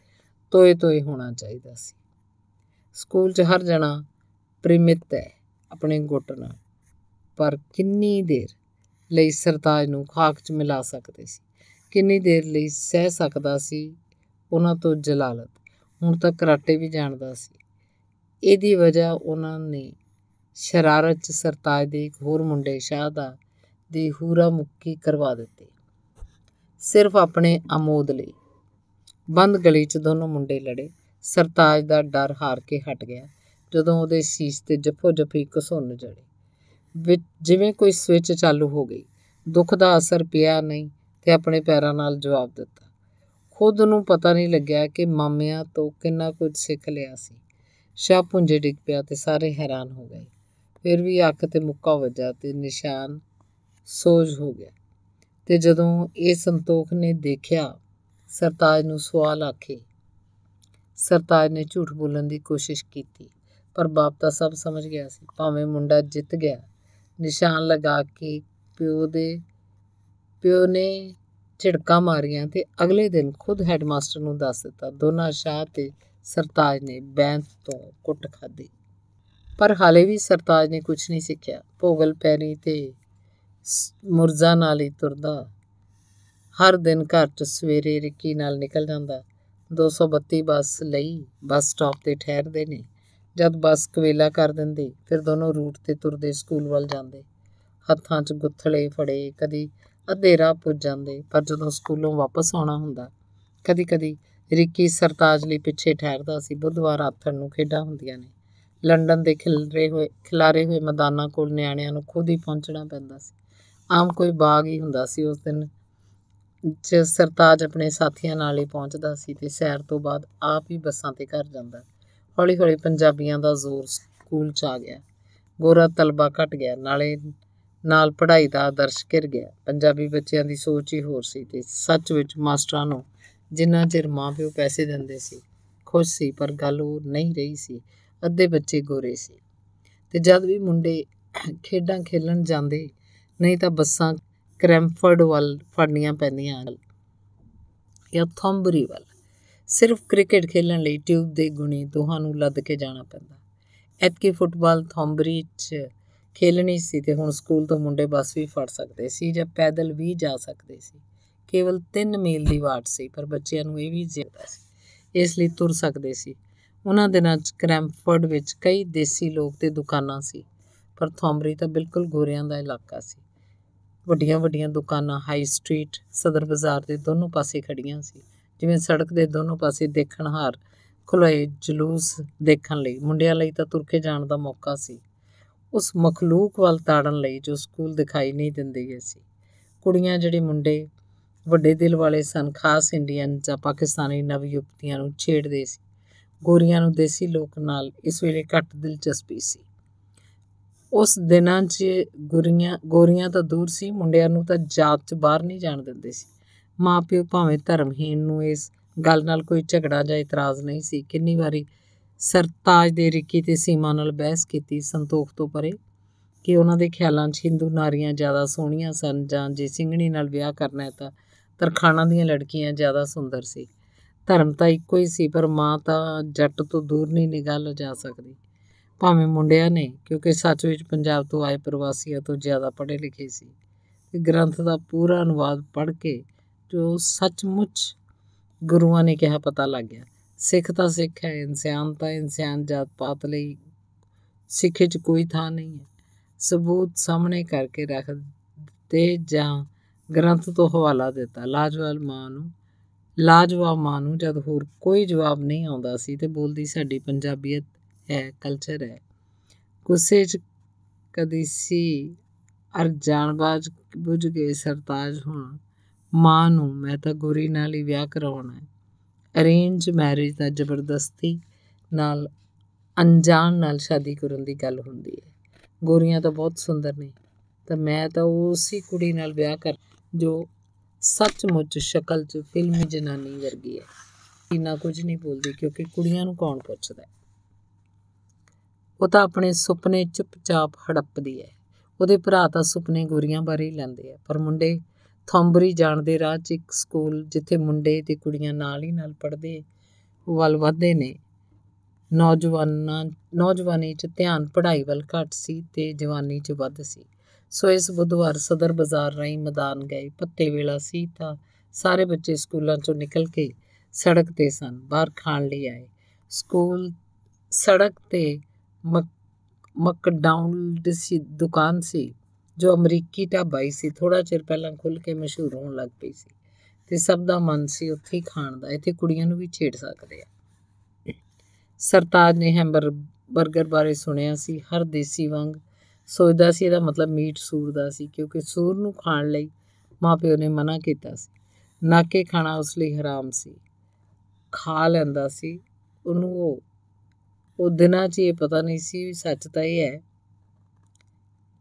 ਤੋਏ ਤੋਏ ਹੋਣਾ ਚਾਹੀਦਾ ਸੀ ਸਕੂਲ 'ਚ ਹਰ ਜਣਾ ਪ੍ਰੇਮਿਤ ਹੈ ਆਪਣੇ ਗੁੱਟ ਨਾਲ ਪਰ ਕਿੰਨੀ ਦੇਰ ਲਈ ਸਰਤਾਜ ਨੂੰ ਖਾਕ 'ਚ ਮਿਲਾ ਸਕਦੇ ਸੀ ਕਿੰਨੀ ਦੇਰ ਲਈ ਸਹਿ ਸਕਦਾ ਸੀ ਉਹਨਾਂ ਤੋਂ ਜਲਾਲਤ ਹੁਣ ਤਾਂ ਕਰਾਟੇ ਵੀ ਜਾਣਦਾ ਸੀ ਇਹਦੀ ਵਜ੍ਹਾ ਉਹਨਾਂ ਨੇ ਸ਼ਰਾਰਤ 'ਚ ਸਰਤਾਜ ਦੇ ਇੱਕ ਹੋਰ ਮੁੰਡੇ ਸ਼ਾਹ ਦਾ ਦੀ ਹੂਰਾ ਮੁੱਕੀ ਕਰਵਾ ਦਿੱਤੀ ਸਿਰਫ ਆਪਣੇ ਅਮੋਦ ਲਈ ਬੰਦ ਗਲੀ 'ਚ ਦੋਨੋਂ ਮੁੰਡੇ ਲੜੇ ਸਰਤਾਜ ਦਾ ਡਰ ਹਾਰ ਕੇ ਹਟ ਗਿਆ ਜਦੋਂ ਉਹਦੇ ਸੀਸ ਤੇ ਜਫੋ ਜਫੀ ਘਸੁੰਨ ਜੜੀ ਜਿਵੇਂ ਕੋਈ ਸਵਿਚ ਚਾਲੂ ਹੋ ਗਈ ਦੁੱਖ ਦਾ ਅਸਰ ਪਿਆ ਨਹੀਂ ਤੇ ਆਪਣੇ ਪੈਰਾਂ ਨਾਲ ਜਵਾਬ ਦਿੱਤਾ ਖੁਦ ਨੂੰ ਪਤਾ ਨਹੀਂ ਲੱਗਿਆ ਕਿ ਮਾਮਿਆਂ ਤੋਂ ਕਿੰਨਾ ਕੁਝ ਸਿੱਖ ਲਿਆ ਸੀ ਸ਼ਾਹ ਪੁੰਜੇ ਡਿੱਗ ਪਿਆ ਤੇ ਸਾਰੇ ਹੈਰਾਨ ਹੋ ਗਏ ਫਿਰ ਵੀ ਅੱਖ ਤੇ ਮੁੱਕਾ ਵੱਜਾ ਤੇ ਨਿਸ਼ਾਨ ਸੋਜ ਹੋ ਗਿਆ ਤੇ ਜਦੋਂ ਇਹ ਸੰਤੋਖ ਨੇ ਦੇਖਿਆ ਸਰਤਾਜ ਨੂੰ ਸਵਾਲ ਆਖੇ ਸਰਤਾਜ ਨੇ ਝੂਠ ਬੋਲਣ ਦੀ ਕੋਸ਼ਿਸ਼ ਕੀਤੀ ਪਰ ਬਾਪ ਤਾਂ ਸਭ ਸਮਝ ਗਿਆ ਸੀ ਭਾਵੇਂ ਮੁੰਡਾ ਜਿੱਤ ਗਿਆ ਨਿਸ਼ਾਨ ਲਗਾ ਕੇ ਪਿਓ ਦੇ ਪਿਓ ਨੇ ਝਿੜਕਾ ਮਾਰੀਆਂ ਤੇ ਅਗਲੇ ਦਿਨ ਖੁਦ ਹੈਡਮਾਸਟਰ ਨੂੰ ਦੱਸ ਦਿੱਤਾ ਦੋਨਾਂ ਸ਼ਾਹ ਤੇ ਸਰਤਾਜ ਨੇ ਬੈਂਤ ਤੋਂ ਕੁੱਟ ਖਾਦੀ ਪਰ ਹਾਲੇ ਵੀ ਸਰਤਾਜ ਨੇ ਕੁਝ ਨਹੀਂ ਸਿੱਖਿਆ ਭੋਗਲ ਪੈਰੀ ਤੇ ਮੁਰਜ਼ਾ ਨਾਲ ਹੀ ਤੁਰਦਾ ਹਰ ਦਿਨ ਘਰ ਤੋਂ ਸਵੇਰੇ ਰਿੱਕੀ ਨਾਲ ਨਿਕਲ ਜਾਂਦਾ 232 ਬੱਸ ਲਈ ਬੱਸ ਸਟਾਪ ਤੇ ਠਹਿਰਦੇ ਨੇ ਜਦ ਬੱਸ ਕਵੇਲਾ ਕਰ ਦਿੰਦੀ ਫਿਰ ਦੋਨੋਂ ਰੂਟ ਤੇ ਤੁਰਦੇ ਸਕੂਲ ਵੱਲ ਜਾਂਦੇ ਹੱਥਾਂ 'ਚ ਗੁੱਥਲੇ ਫੜੇ ਕਦੀ ਅੱਧੇ ਰਾਹ ਪੁੱਜ ਜਾਂਦੇ ਪਰ ਜਦੋਂ ਸਕੂਲੋਂ ਵਾਪਸ ਆਉਣਾ ਹੁੰਦਾ ਕਦੀ-ਕਦੀ ਰਿੱਕੀ ਸਰਤਾਜ ਲਈ ਪਿੱਛੇ ਠਹਿਰਦਾ ਸੀ ਬੁੱਧਵਾਰ ਆਥਣ ਨੂੰ ਖੇਡਾਂ ਹੁੰਦੀਆਂ ਨੇ ਲੰਡਨ ਦੇ ਖਿਲਰੇ ਹੋਏ ਖਿਲਾਰੇ ਹੋਏ ਮੈਦਾਨਾਂ ਕੋਲ ਨਿਆਣਿਆਂ ਨੂੰ ਖੁਦ ਹੀ ਪਹੁੰਚਣਾ ਪੈਂਦਾ ਸੀ ਆਮ ਕੋਈ ਬਾਗ ਹੀ ਹੁੰਦਾ ਸੀ ਉਸ ਦਿਨ ਜ ਸਰਤਾਜ ਆਪਣੇ ਸਾਥੀਆਂ ਨਾਲ ਹੀ ਪਹੁੰਚਦਾ ਸੀ ਤੇ ਸੈਰ ਤੋਂ ਬਾਅਦ ਆਪ ਹੀ ਬੱਸਾਂ ਤੇ ਘਰ ਜਾਂਦਾ ਹੌਲੀ ਹੌਲੀ ਪੰਜਾਬੀਆਂ ਦਾ ਜ਼ੋਰ ਸਕੂਲ ਚ ਆ ਗਿਆ ਗੋਰਾ ਤਲਬਾ ਘਟ ਗਿਆ ਨਾਲੇ ਨਾਲ ਪੜ੍ਹਾਈ ਦਾ ਆਦਰਸ਼ ਘਿਰ ਗਿਆ ਪੰਜਾਬੀ ਬੱਚਿਆਂ ਦੀ ਸੋਚ ਹੀ ਹੋਰ ਸੀ ਤੇ ਸੱਚ ਵਿੱਚ ਮਾਸਟਰਾਂ ਨੂੰ ਜਿੰਨਾ ਚਿਰ ਮਾਪਿਓ ਪੈਸੇ ਦਿੰਦੇ ਸੀ ਖੁਸ਼ ਸੀ ਪਰ ਗੱਲ ਉਹ ਨਹੀਂ ਰਹੀ ਸੀ ਅੱਧੇ ਬੱਚੇ ਗੋਰੇ ਸੀ ਤੇ ਜਦ ਵੀ ਮੁੰਡੇ ਖੇਡਾਂ ਖੇਲਣ ਜਾਂਦੇ ਨਹੀਂ ਤਾਂ ਬੱਸਾਂ ਕ੍ਰੈਂਫਰਡ ਵੱਲ ਫੜਨੀਆਂ ਪੈਂਦੀਆਂ ਹਨ ਜਾਂ ਥੰਬਰੀ ਵੱਲ ਸਿਰਫ ਕ੍ਰਿਕਟ ਖੇਲਣ ਲਈ ਟਿਊਬ ਦੇ ਗੁਣੀ ਦੋਹਾਂ ਨੂੰ ਲੱਦ ਕੇ ਜਾਣਾ ਪੈਂਦਾ ਐਤਕੀ ਫੁੱਟਬਾਲ ਥੰਬਰੀ 'ਚ ਖੇਲਣੀ ਸੀ ਤੇ ਹੁਣ ਸਕੂਲ ਤੋਂ ਮੁੰਡੇ ਬੱਸ ਵੀ ਫੜ ਸਕਦੇ ਸੀ ਜਾਂ ਪੈਦਲ ਵੀ ਜਾ ਸਕਦੇ ਸੀ ਕੇਵਲ 3 ਮੀਲ ਦੀ ਵਾਟ ਸੀ ਪਰ ਬੱਚਿਆਂ ਨੂੰ ਇਹ ਵੀ ਜ਼ਿਆਦਾ ਸੀ ਇਸ ਲਈ ਤੁਰ ਸਕਦੇ ਸੀ ਉਹਨਾਂ ਦਿਨਾਂ 'ਚ ਕ੍ਰੈਂਫਰਡ ਵਿੱਚ ਕਈ ਦੇਸੀ ਲੋਕ ਤੇ ਦੁਕਾਨਾਂ ਸੀ ਪਰ ਥੰਬਰੀ ਤਾਂ ਬਿਲਕੁਲ ਗੋਰਿਆਂ ਦਾ ਇਲਾਕਾ ਸੀ ਵੱਡੀਆਂ ਵੱਡੀਆਂ ਦੁਕਾਨਾਂ ਹਾਈ ਸਟਰੀਟ ਸਦਰ ਬਾਜ਼ਾਰ ਦੇ ਦੋਨੋਂ ਪਾਸੇ ਖੜੀਆਂ ਸੀ ਜਿਵੇਂ ਸੜਕ ਦੇ ਦੋਨੋਂ ਪਾਸੇ ਦੇਖਣਹਾਰ ਖੁਲਾਏ ਜਲੂਸ ਦੇਖਣ ਲਈ ਮੁੰਡਿਆਂ ਲਈ ਤਾਂ ਤੁਰਕੇ ਜਾਣ ਦਾ ਮੌਕਾ ਸੀ ਉਸ ਮਖਲੂਕ ਵੱਲ ਤਾੜਨ ਲਈ ਜੋ ਸਕੂਲ ਦਿਖਾਈ ਨਹੀਂ ਦਿੰਦੇ ਗਏ ਸੀ ਕੁੜੀਆਂ ਜਿਹੜੇ ਮੁੰਡੇ ਵੱਡੇ ਦਿਲ ਵਾਲੇ ਸਨ ਖਾਸ ਇੰਡੀਅਨ ਜਾਂ ਪਾਕਿਸਤਾਨੀ ਨਵਯੁਕਤੀਆਂ ਨੂੰ ਛੇੜਦੇ ਸੀ ਗੋਰੀਆਂ ਨੂੰ ਦੇਸੀ ਲੋਕ ਨਾਲ ਇਸ ਵੇਲੇ ਘੱਟ ਦਿਲਚਸਪੀ ਸੀ ਉਸ ਦਿਨਾਂ 'ਚ ਗੁਰੀਆਂ ਗੋਰੀਆਂ ਤਾਂ ਦੂਰ ਸੀ ਮੁੰਡਿਆਂ ਨੂੰ ਤਾਂ ਜਾਤ 'ਚ ਬਾਹਰ ਨਹੀਂ ਜਾਣ ਦਿੰਦੇ ਸੀ ਮਾਪਿਓ ਭਾਵੇਂ ਧਰਮਹੀਣ ਨੂੰ ਇਸ ਗੱਲ ਨਾਲ ਕੋਈ ਝਗੜਾ ਜਾਂ ਇਤਰਾਜ਼ ਨਹੀਂ ਸੀ ਕਿੰਨੀ ਵਾਰੀ ਸਰਤਾਜ ਦੇ ਰਿੱਕੀ ਤੇ ਸੀਮਾ ਨਾਲ ਬਹਿਸ ਕੀਤੀ ਸੰਤੋਖ ਤੋਂ ਪਰੇ ਕਿ ਉਹਨਾਂ ਦੇ ਖਿਆਲਾਂ 'ਚ ਹਿੰਦੂ ਨਾਰੀਆਂ ਜ਼ਿਆਦਾ ਸੋਹਣੀਆਂ ਸਨ ਜਾਂ ਜੇ ਸਿੰਘਣੀ ਨਾਲ ਵਿਆਹ ਕਰਨਾ ਹੈ ਤਾਂ ਤਰਖਾਣਾ ਦੀਆਂ ਲੜਕੀਆਂ ਜ਼ਿਆਦਾ ਸੁੰਦਰ ਸੀ ਧਰਮ ਤਾਂ ਇੱਕੋ ਹੀ ਸੀ ਪਰ ਮਾਂ ਤਾਂ ਜੱਟ ਤੋਂ ਦੂਰ ਨਹੀਂ ਨਿਗਾਹ ਜਾ ਸਕਦੀ ਭਾਵੇਂ ਮੁੰਡਿਆਂ ਨੇ ਕਿਉਂਕਿ ਸੱਚ ਵਿੱਚ ਪੰਜਾਬ ਤੋਂ ਆਏ ਪ੍ਰਵਾਸੀਆਂ ਤੋਂ ਜ਼ਿਆਦਾ ਪੜ੍ਹੇ ਲਿਖੇ ਸੀ ਤੇ ਗ੍ਰੰਥ ਦਾ ਪੂਰਾ ਅਨੁਵਾਦ ਪੜ੍ਹ ਕੇ ਜੋ ਸੱਚਮੁੱਚ ਗੁਰੂਆਂ ਨੇ ਕਿਹਾ ਪਤਾ ਲੱਗ ਗਿਆ ਸਿੱਖ ਤਾਂ ਸਿੱਖ ਹੈ ਇਨਸਾਨ ਤਾਂ ਇਨਸਾਨ ਜਾਤ ਪਾਤ ਲਈ ਸਿੱਖੇ 'ਚ ਕੋਈ ਥਾਂ ਨਹੀਂ ਹੈ ਸਬੂਤ ਸਾਹਮਣੇ ਕਰਕੇ ਰੱਖ ਦਿੱਤੇ ਜਾਂ ਗ੍ਰੰਥ ਤੋਂ ਹਵਾਲਾ ਦਿੱਤਾ ਲਾਜਵਾਲ ਮਾਂ ਨੂੰ ਲਾਜਵਾ ਮਾਂ ਨੂੰ ਜਦ ਹੋਰ ਕੋਈ ਜਵਾਬ ਨਹੀਂ ਆਉਂਦਾ ਸੀ ਤੇ ਬੋਲਦੀ ਸਾਡੀ ਪੰਜਾਬੀਅਤ ਹੈ ਕਲਚਰ ਹੈ ਗੁੱਸੇ 'ਚ ਕਦੀ ਸੀ ਅਰ ਜਾਣਬਾਜ ਬੁੱਝ ਗਏ ਸਰਤਾਜ ਹੁਣ ਮਾਂ ਨੂੰ ਮੈਂ ਤਾਂ ਗੋਰੀ ਨਾਲ ਹੀ ਵਿਆਹ ਕਰਾਉਣਾ ਹੈ ਅਰੇਂਜ ਮੈਰਿਜ ਦਾ ਜ਼ਬਰਦਸਤੀ ਨਾਲ ਅਣਜਾਣ ਨਾਲ ਸ਼ਾਦੀ ਕਰਨ ਦੀ ਗੱਲ ਹੁੰਦੀ ਹੈ ਗੋਰੀਆਂ ਤਾਂ ਬਹੁਤ ਸੁੰਦਰ ਨੇ ਤਾਂ ਮੈਂ ਤਾਂ ਉਸੇ ਕੁੜੀ ਨਾਲ ਵਿਆਹ ਕਰ ਜੋ ਸੱਚਮੁੱਚ ਸ਼ਕਲ 'ਚ ਫਿਲਮੀ ਜਨਾਨੀ ਵਰਗੀ ਹੈ ਇੰਨਾ ਕੁਝ ਨਹੀਂ ਬੋਲਦੀ ਕਿਉਂਕਿ ਕੁੜੀਆਂ ਨੂੰ ਕੌਣ ਪੁੱਛਦਾ ਹੈ ਉਹ ਤਾਂ ਆਪਣੇ ਸੁਪਨੇ ਚੁੱਪਚਾਪ ਹੜੱਪਦੀ ਐ ਉਹਦੇ ਭਰਾ ਤਾਂ ਸੁਪਨੇ ਗੋਰੀਆਂ ਬਾਰੇ ਹੀ ਲੈਂਦੇ ਐ ਪਰ ਮੁੰਡੇ ਥੰਬਰੀ ਜਾਣ ਦੇ ਰਾਹ 'ਚ ਇੱਕ ਸਕੂਲ ਜਿੱਥੇ ਮੁੰਡੇ ਤੇ ਕੁੜੀਆਂ ਨਾਲ ਹੀ ਨਾਲ ਪੜ੍ਹਦੇ ਵੱਲ ਵਧਦੇ ਨੇ ਨੌਜਵਾਨਾਂ ਨੌਜਵਾਨੀ 'ਚ ਧਿਆਨ ਪੜ੍ਹਾਈ ਵੱਲ ਘੱਟ ਸੀ ਤੇ ਜਵਾਨੀ 'ਚ ਵੱਧ ਸੀ ਸੋ ਇਸ ਬੁੱਧਵਾਰ ਸਦਰ ਬਾਜ਼ਾਰ ਰਾਈ ਮੈਦਾਨ ਗਏ ਪੱਤੇ ਵੇਲਾ ਸੀ ਤਾਂ ਸਾਰੇ ਬੱਚੇ ਸਕੂਲਾਂ 'ਚੋਂ ਨਿਕਲ ਕੇ ਸੜਕ ਤੇ ਸਨ ਬਾਹਰ ਖਾਣ ਲਈ ਆਏ ਸਕੂਲ ਸੜਕ ਤੇ ਮਕ ਡਾਊਨ ਸੀ ਦੁਕਾਨ ਸੀ ਜੋ ਅਮਰੀਕੀ ਢਾਬਾ ਹੀ ਸੀ ਥੋੜਾ ਚਿਰ ਪਹਿਲਾਂ ਖੁੱਲ ਕੇ ਮਸ਼ਹੂਰ ਹੋਣ ਲੱਗ ਪਈ ਸੀ ਤੇ ਸਭ ਦਾ ਮਨ ਸੀ ਉੱਥੇ ਹੀ ਖਾਣ ਦਾ ਇੱਥੇ ਕੁੜੀਆਂ ਨੂੰ ਵੀ ਛੇੜ ਸਕਦੇ ਆ ਸਰਤਾਜ ਨੇ ਹੈਂਬਰ 버ਗਰ ਬਾਰੇ ਸੁਣਿਆ ਸੀ ਹਰ ਦੇਸੀ ਵਾਂਗ ਸੋਚਦਾ ਸੀ ਇਹਦਾ ਮਤਲਬ ਮੀਟ ਸੂਰ ਦਾ ਸੀ ਕਿਉਂਕਿ ਸੂਰ ਨੂੰ ਖਾਣ ਲਈ ਮਾਪਿਓ ਨੇ ਮਨਾ ਕੀਤਾ ਸੀ ਨਾਕੇ ਖਾਣਾ ਉਸ ਲਈ ਹਰਾਮ ਸੀ ਖਾ ਲੈਂਦਾ ਸੀ ਉਹਨੂੰ ਉਹ ਉਹ ਦਿਨਾਂ 'ਚ ਇਹ ਪਤਾ ਨਹੀਂ ਸੀ ਵੀ ਸੱਚ ਤਾਂ ਇਹ ਹੈ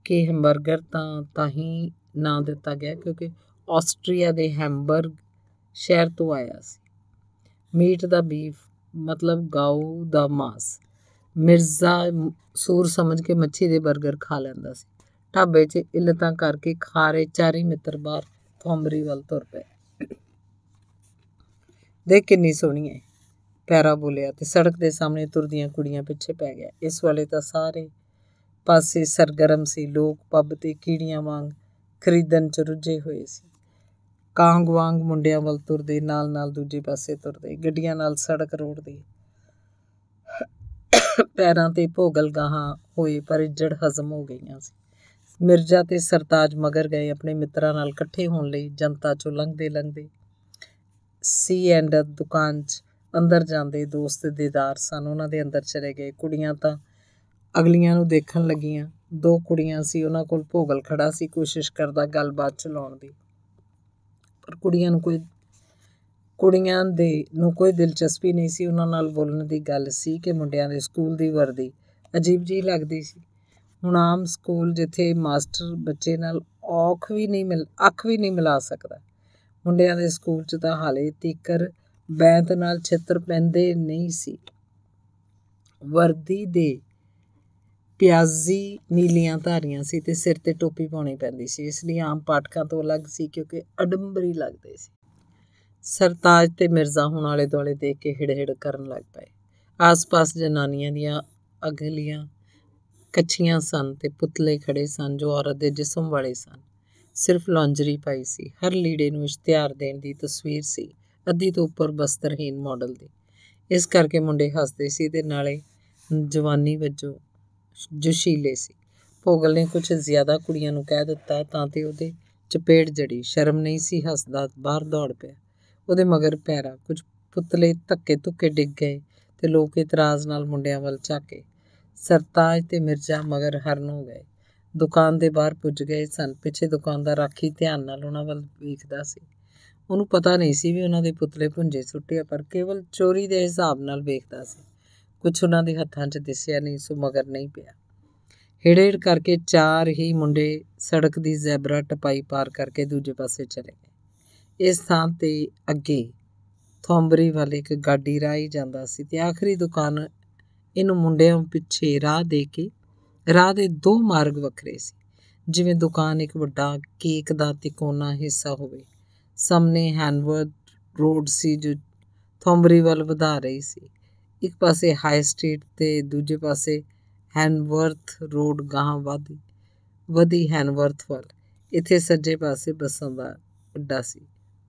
ਕਿ ਹੈਮਬਰਗਰ ਤਾਂ ਤਾਂ ਹੀ ਨਾਂ ਦਿੱਤਾ ਗਿਆ ਕਿਉਂਕਿ ਆਸਟਰੀਆ ਦੇ ਹੈਮਬਰਗ ਸ਼ਹਿਰ ਤੋਂ ਆਇਆ ਸੀ ਮੀਟ ਦਾ ਬੀਫ ਮਤਲਬ ਗਾਊ ਦਾ ਮਾਸ ਮਿਰਜ਼ਾ ਸੂਰ ਸਮਝ ਕੇ ਮੱਛੀ ਦੇ 버ਗਰ ਖਾ ਲੈਂਦਾ ਸੀ ਢਾਬੇ 'ਚ ਇਲਤਾਂ ਕਰਕੇ ਖਾਰੇ ਚਾਰੇ ਮਿੱਤਰ ਬਾਹਰ ਥੋਮਰੀ ਵੱਲ ਤੁਰ ਪਏ ਦੇਖ ਕਿੰਨੀ ਸੋਹਣੀ ਹੈ ਪੈਰਾ ਬੋਲਿਆ ਤੇ ਸੜਕ ਦੇ ਸਾਹਮਣੇ ਤੁਰਦੀਆਂ ਕੁੜੀਆਂ ਪਿੱਛੇ ਪੈ ਗਿਆ ਇਸ ਵਾਲੇ ਤਾਂ ਸਾਰੇ ਪਾਸੇ ਸਰਗਰਮ ਸੀ ਲੋਕ ਪੱਬ ਤੇ ਕੀੜੀਆਂ ਵਾਂਗ ਖਰੀਦਣ 'ਚ ਰੁੱਝੇ ਹੋਏ ਸੀ ਕਾਂਗ ਵਾਂਗ ਮੁੰਡਿਆਂ ਵੱਲ ਤੁਰਦੇ ਨਾਲ-ਨਾਲ ਦੂਜੇ ਪਾਸੇ ਤੁਰਦੇ ਗੱਡੀਆਂ ਨਾਲ ਸੜਕ ਰੋੜਦੇ ਪੈਰਾਂ ਤੇ ਭੋਗਲ ਗਾਹਾਂ ਹੋਏ ਪਰ ਜੜ ਹਜ਼ਮ ਹੋ ਗਈਆਂ ਸੀ ਮਿਰਜ਼ਾ ਤੇ ਸਰਤਾਜ ਮਗਰ ਗਏ ਆਪਣੇ ਮਿੱਤਰਾਂ ਨਾਲ ਇਕੱਠੇ ਹੋਣ ਲਈ ਜਨਤਾ ਚੋਂ ਲੰਘਦੇ ਲੰਘਦੇ ਸੀ ਐਂਡ ਦੁਕਾਨ 'ਚ ਅੰਦਰ ਜਾਂਦੇ ਦੋਸਤ ਦੀਦਾਰ ਸਨ ਉਹਨਾਂ ਦੇ ਅੰਦਰ ਚਲੇ ਗਏ ਕੁੜੀਆਂ ਤਾਂ ਅਗਲੀਆਂ ਨੂੰ ਦੇਖਣ ਲੱਗੀਆਂ ਦੋ ਕੁੜੀਆਂ ਸੀ ਉਹਨਾਂ ਕੋਲ ਭੋਗਲ ਖੜਾ ਸੀ ਕੋਸ਼ਿਸ਼ ਕਰਦਾ ਗੱਲਬਾਤ ਚਲਾਉਣ ਦੀ ਪਰ ਕੁੜੀਆਂ ਨੂੰ ਕੋਈ ਕੁੜੀਆਂ ਦੇ ਨੂੰ ਕੋਈ ਦਿਲਚਸਪੀ ਨਹੀਂ ਸੀ ਉਹਨਾਂ ਨਾਲ ਬੋਲਣ ਦੀ ਗੱਲ ਸੀ ਕਿ ਮੁੰਡਿਆਂ ਦੇ ਸਕੂਲ ਦੀ ਵਰਦੀ ਅਜੀਬ ਜੀ ਲੱਗਦੀ ਸੀ ਹੁਣ ਆਮ ਸਕੂਲ ਜਿੱਥੇ ਮਾਸਟਰ ਬੱਚੇ ਨਾਲ ਔਖ ਵੀ ਨਹੀਂ ਮਿਲ ਅੱਖ ਵੀ ਨਹੀਂ ਮਿਲਾ ਸਕਦਾ ਮੁੰਡਿਆਂ ਦੇ ਸਕੂਲ 'ਚ ਤਾਂ ਹਾਲੇ ਤੀਕਰ ਬੈਂਤ ਨਾਲ ਛਿੱਤਰ ਪੈਂਦੇ ਨਹੀਂ ਸੀ ਵਰਦੀ ਦੇ ਪਿਆਜ਼ੀ ਨੀਲੀਆਂ ਧਾਰੀਆਂ ਸੀ ਤੇ ਸਿਰ ਤੇ ਟੋਪੀ ਪਾਉਣੀ ਪੈਂਦੀ ਸੀ ਇਸ ਲਈ ਆਮ ਪਾਟਕਾਂ ਤੋਂ ਅਲੱਗ ਸੀ ਕਿਉਂਕਿ ਅਡੰਬਰੀ ਲੱਗਦੇ ਸੀ ਸਰਤਾਜ ਤੇ ਮਿਰਜ਼ਾ ਹੁਣ ਵਾਲੇ ਦੁਆਲੇ ਦੇਖ ਕੇ ਹਿੜਹਿੜ ਕਰਨ ਲੱਗ ਪਏ ਆਸ-ਪਾਸ ਜਨਾਨੀਆਂ ਦੀਆਂ ਅਗਲੀਆਂ ਕੱਚੀਆਂ ਸਨ ਤੇ ਪੁਤਲੇ ਖੜੇ ਸਨ ਜੋ ਔਰਤ ਦੇ ਜਿਸਮ ਵਾਲੇ ਸਨ ਸਿਰਫ ਲੌਂਜਰੀ ਪਾਈ ਸੀ ਹਰ ਲੀੜੇ ਨੂੰ ਇਸ਼ਤਿਹਾਰ ਦੇਣ ਦੀ ਤਸਵੀਰ ਸੀ ਅੱਧੀ ਤੋਂ ਉੱਪਰ ਬਸਤਰਹੀਨ ਮਾਡਲ ਦੀ ਇਸ ਕਰਕੇ ਮੁੰਡੇ ਹੱਸਦੇ ਸੀ ਤੇ ਨਾਲੇ ਜਵਾਨੀ ਵਜੋਂ ਜੁਸ਼ੀਲੇ ਸੀ ਭੋਗਲ ਨੇ ਕੁਝ ਜ਼ਿਆਦਾ ਕੁੜੀਆਂ ਨੂੰ ਕਹਿ ਦਿੱਤਾ ਤਾਂ ਤੇ ਉਹਦੇ ਚਪੇੜ ਜੜੀ ਸ਼ਰਮ ਨਹੀਂ ਸੀ ਹੱਸਦਾ ਬਾਹਰ ਦੌੜ ਪਿਆ ਉਹਦੇ ਮਗਰ ਪੈਰਾ ਕੁਝ ਪੁਤਲੇ ਧੱਕੇ ਧੁੱਕੇ ਡਿੱਗ ਗਏ ਤੇ ਲੋਕ ਇਤਰਾਜ਼ ਨਾਲ ਮੁੰਡਿਆਂ ਵੱਲ ਝਾਕੇ ਸਰਤਾਜ ਤੇ ਮਿਰਜ਼ਾ ਮਗਰ ਹਰਨ ਹੋ ਗਏ ਦੁਕਾਨ ਦੇ ਬਾਹਰ ਪੁੱਜ ਗਏ ਸਨ ਪਿੱਛੇ ਦੁਕਾਨਦਾਰ ਆਖੀ ਧਿਆਨ ਨਾਲ ਉਹਨਾਂ ਵੱਲ ਵੇਖਦਾ ਸੀ ਉਹਨੂੰ ਪਤਾ ਨਹੀਂ ਸੀ ਵੀ ਉਹਨਾਂ ਦੇ ਪੁਤਲੇ ਭੁੰਜੇ ਸੁੱਟਿਆ ਪਰ ਕੇਵਲ ਚੋਰੀ ਦੇ ਹਿਸਾਬ ਨਾਲ ਵੇਖਦਾ ਸੀ ਕੁਝ ਉਹਨਾਂ ਦੇ ਹੱਥਾਂ 'ਚ ਦਿਸਿਆ ਨਹੀਂ ਸੋ ਮਗਰ ਨਹੀਂ ਪਿਆ ਹੇੜੇੜ ਕਰਕੇ ਚਾਰ ਹੀ ਮੁੰਡੇ ਸੜਕ ਦੀ ਜ਼ੈਬਰਾ ਟਪਾਈ ਪਾਰ ਕਰਕੇ ਦੂਜੇ ਪਾਸੇ ਚਲੇ ਗਏ ਇਸ ਥਾਂ ਤੇ ਅੱਗੇ ਥੋਂਬਰੀ ਵਾਲੇ ਇੱਕ ਗਾਡੀ ਰਾਹੀ ਜਾਂਦਾ ਸੀ ਤੇ ਆਖਰੀ ਦੁਕਾਨ ਇਹਨੂੰ ਮੁੰਡਿਆਂ ਪਿੱਛੇ ਰਾਹ ਦੇ ਕੇ ਰਾਹ ਦੇ ਦੋ ਮਾਰਗ ਵੱਖਰੇ ਸੀ ਜਿਵੇਂ ਦੁਕਾਨ ਇੱਕ ਵੱਡਾ ਕੇਕ ਦਾ ਤਿਕੋਣਾ ਹਿੱਸਾ ਹੋਵੇ ਸਾਹਮਣੇ ਹੈਨਵਰਡ ਰੋਡ ਸੀ ਜੋ ਥੰਬਰੀ ਵੱਲ ਵਧਾ ਰਹੀ ਸੀ ਇੱਕ ਪਾਸੇ ਹਾਈ ਸਟਰੀਟ ਤੇ ਦੂਜੇ ਪਾਸੇ ਹੈਨਵਰਥ ਰੋਡ ਗਾਂ ਵਧੀ ਵਧੀ ਹੈਨਵਰਥ ਵੱਲ ਇੱਥੇ ਸੱਜੇ ਪਾਸੇ ਬੱਸਾਂ ਦਾ ਅੱਡਾ ਸੀ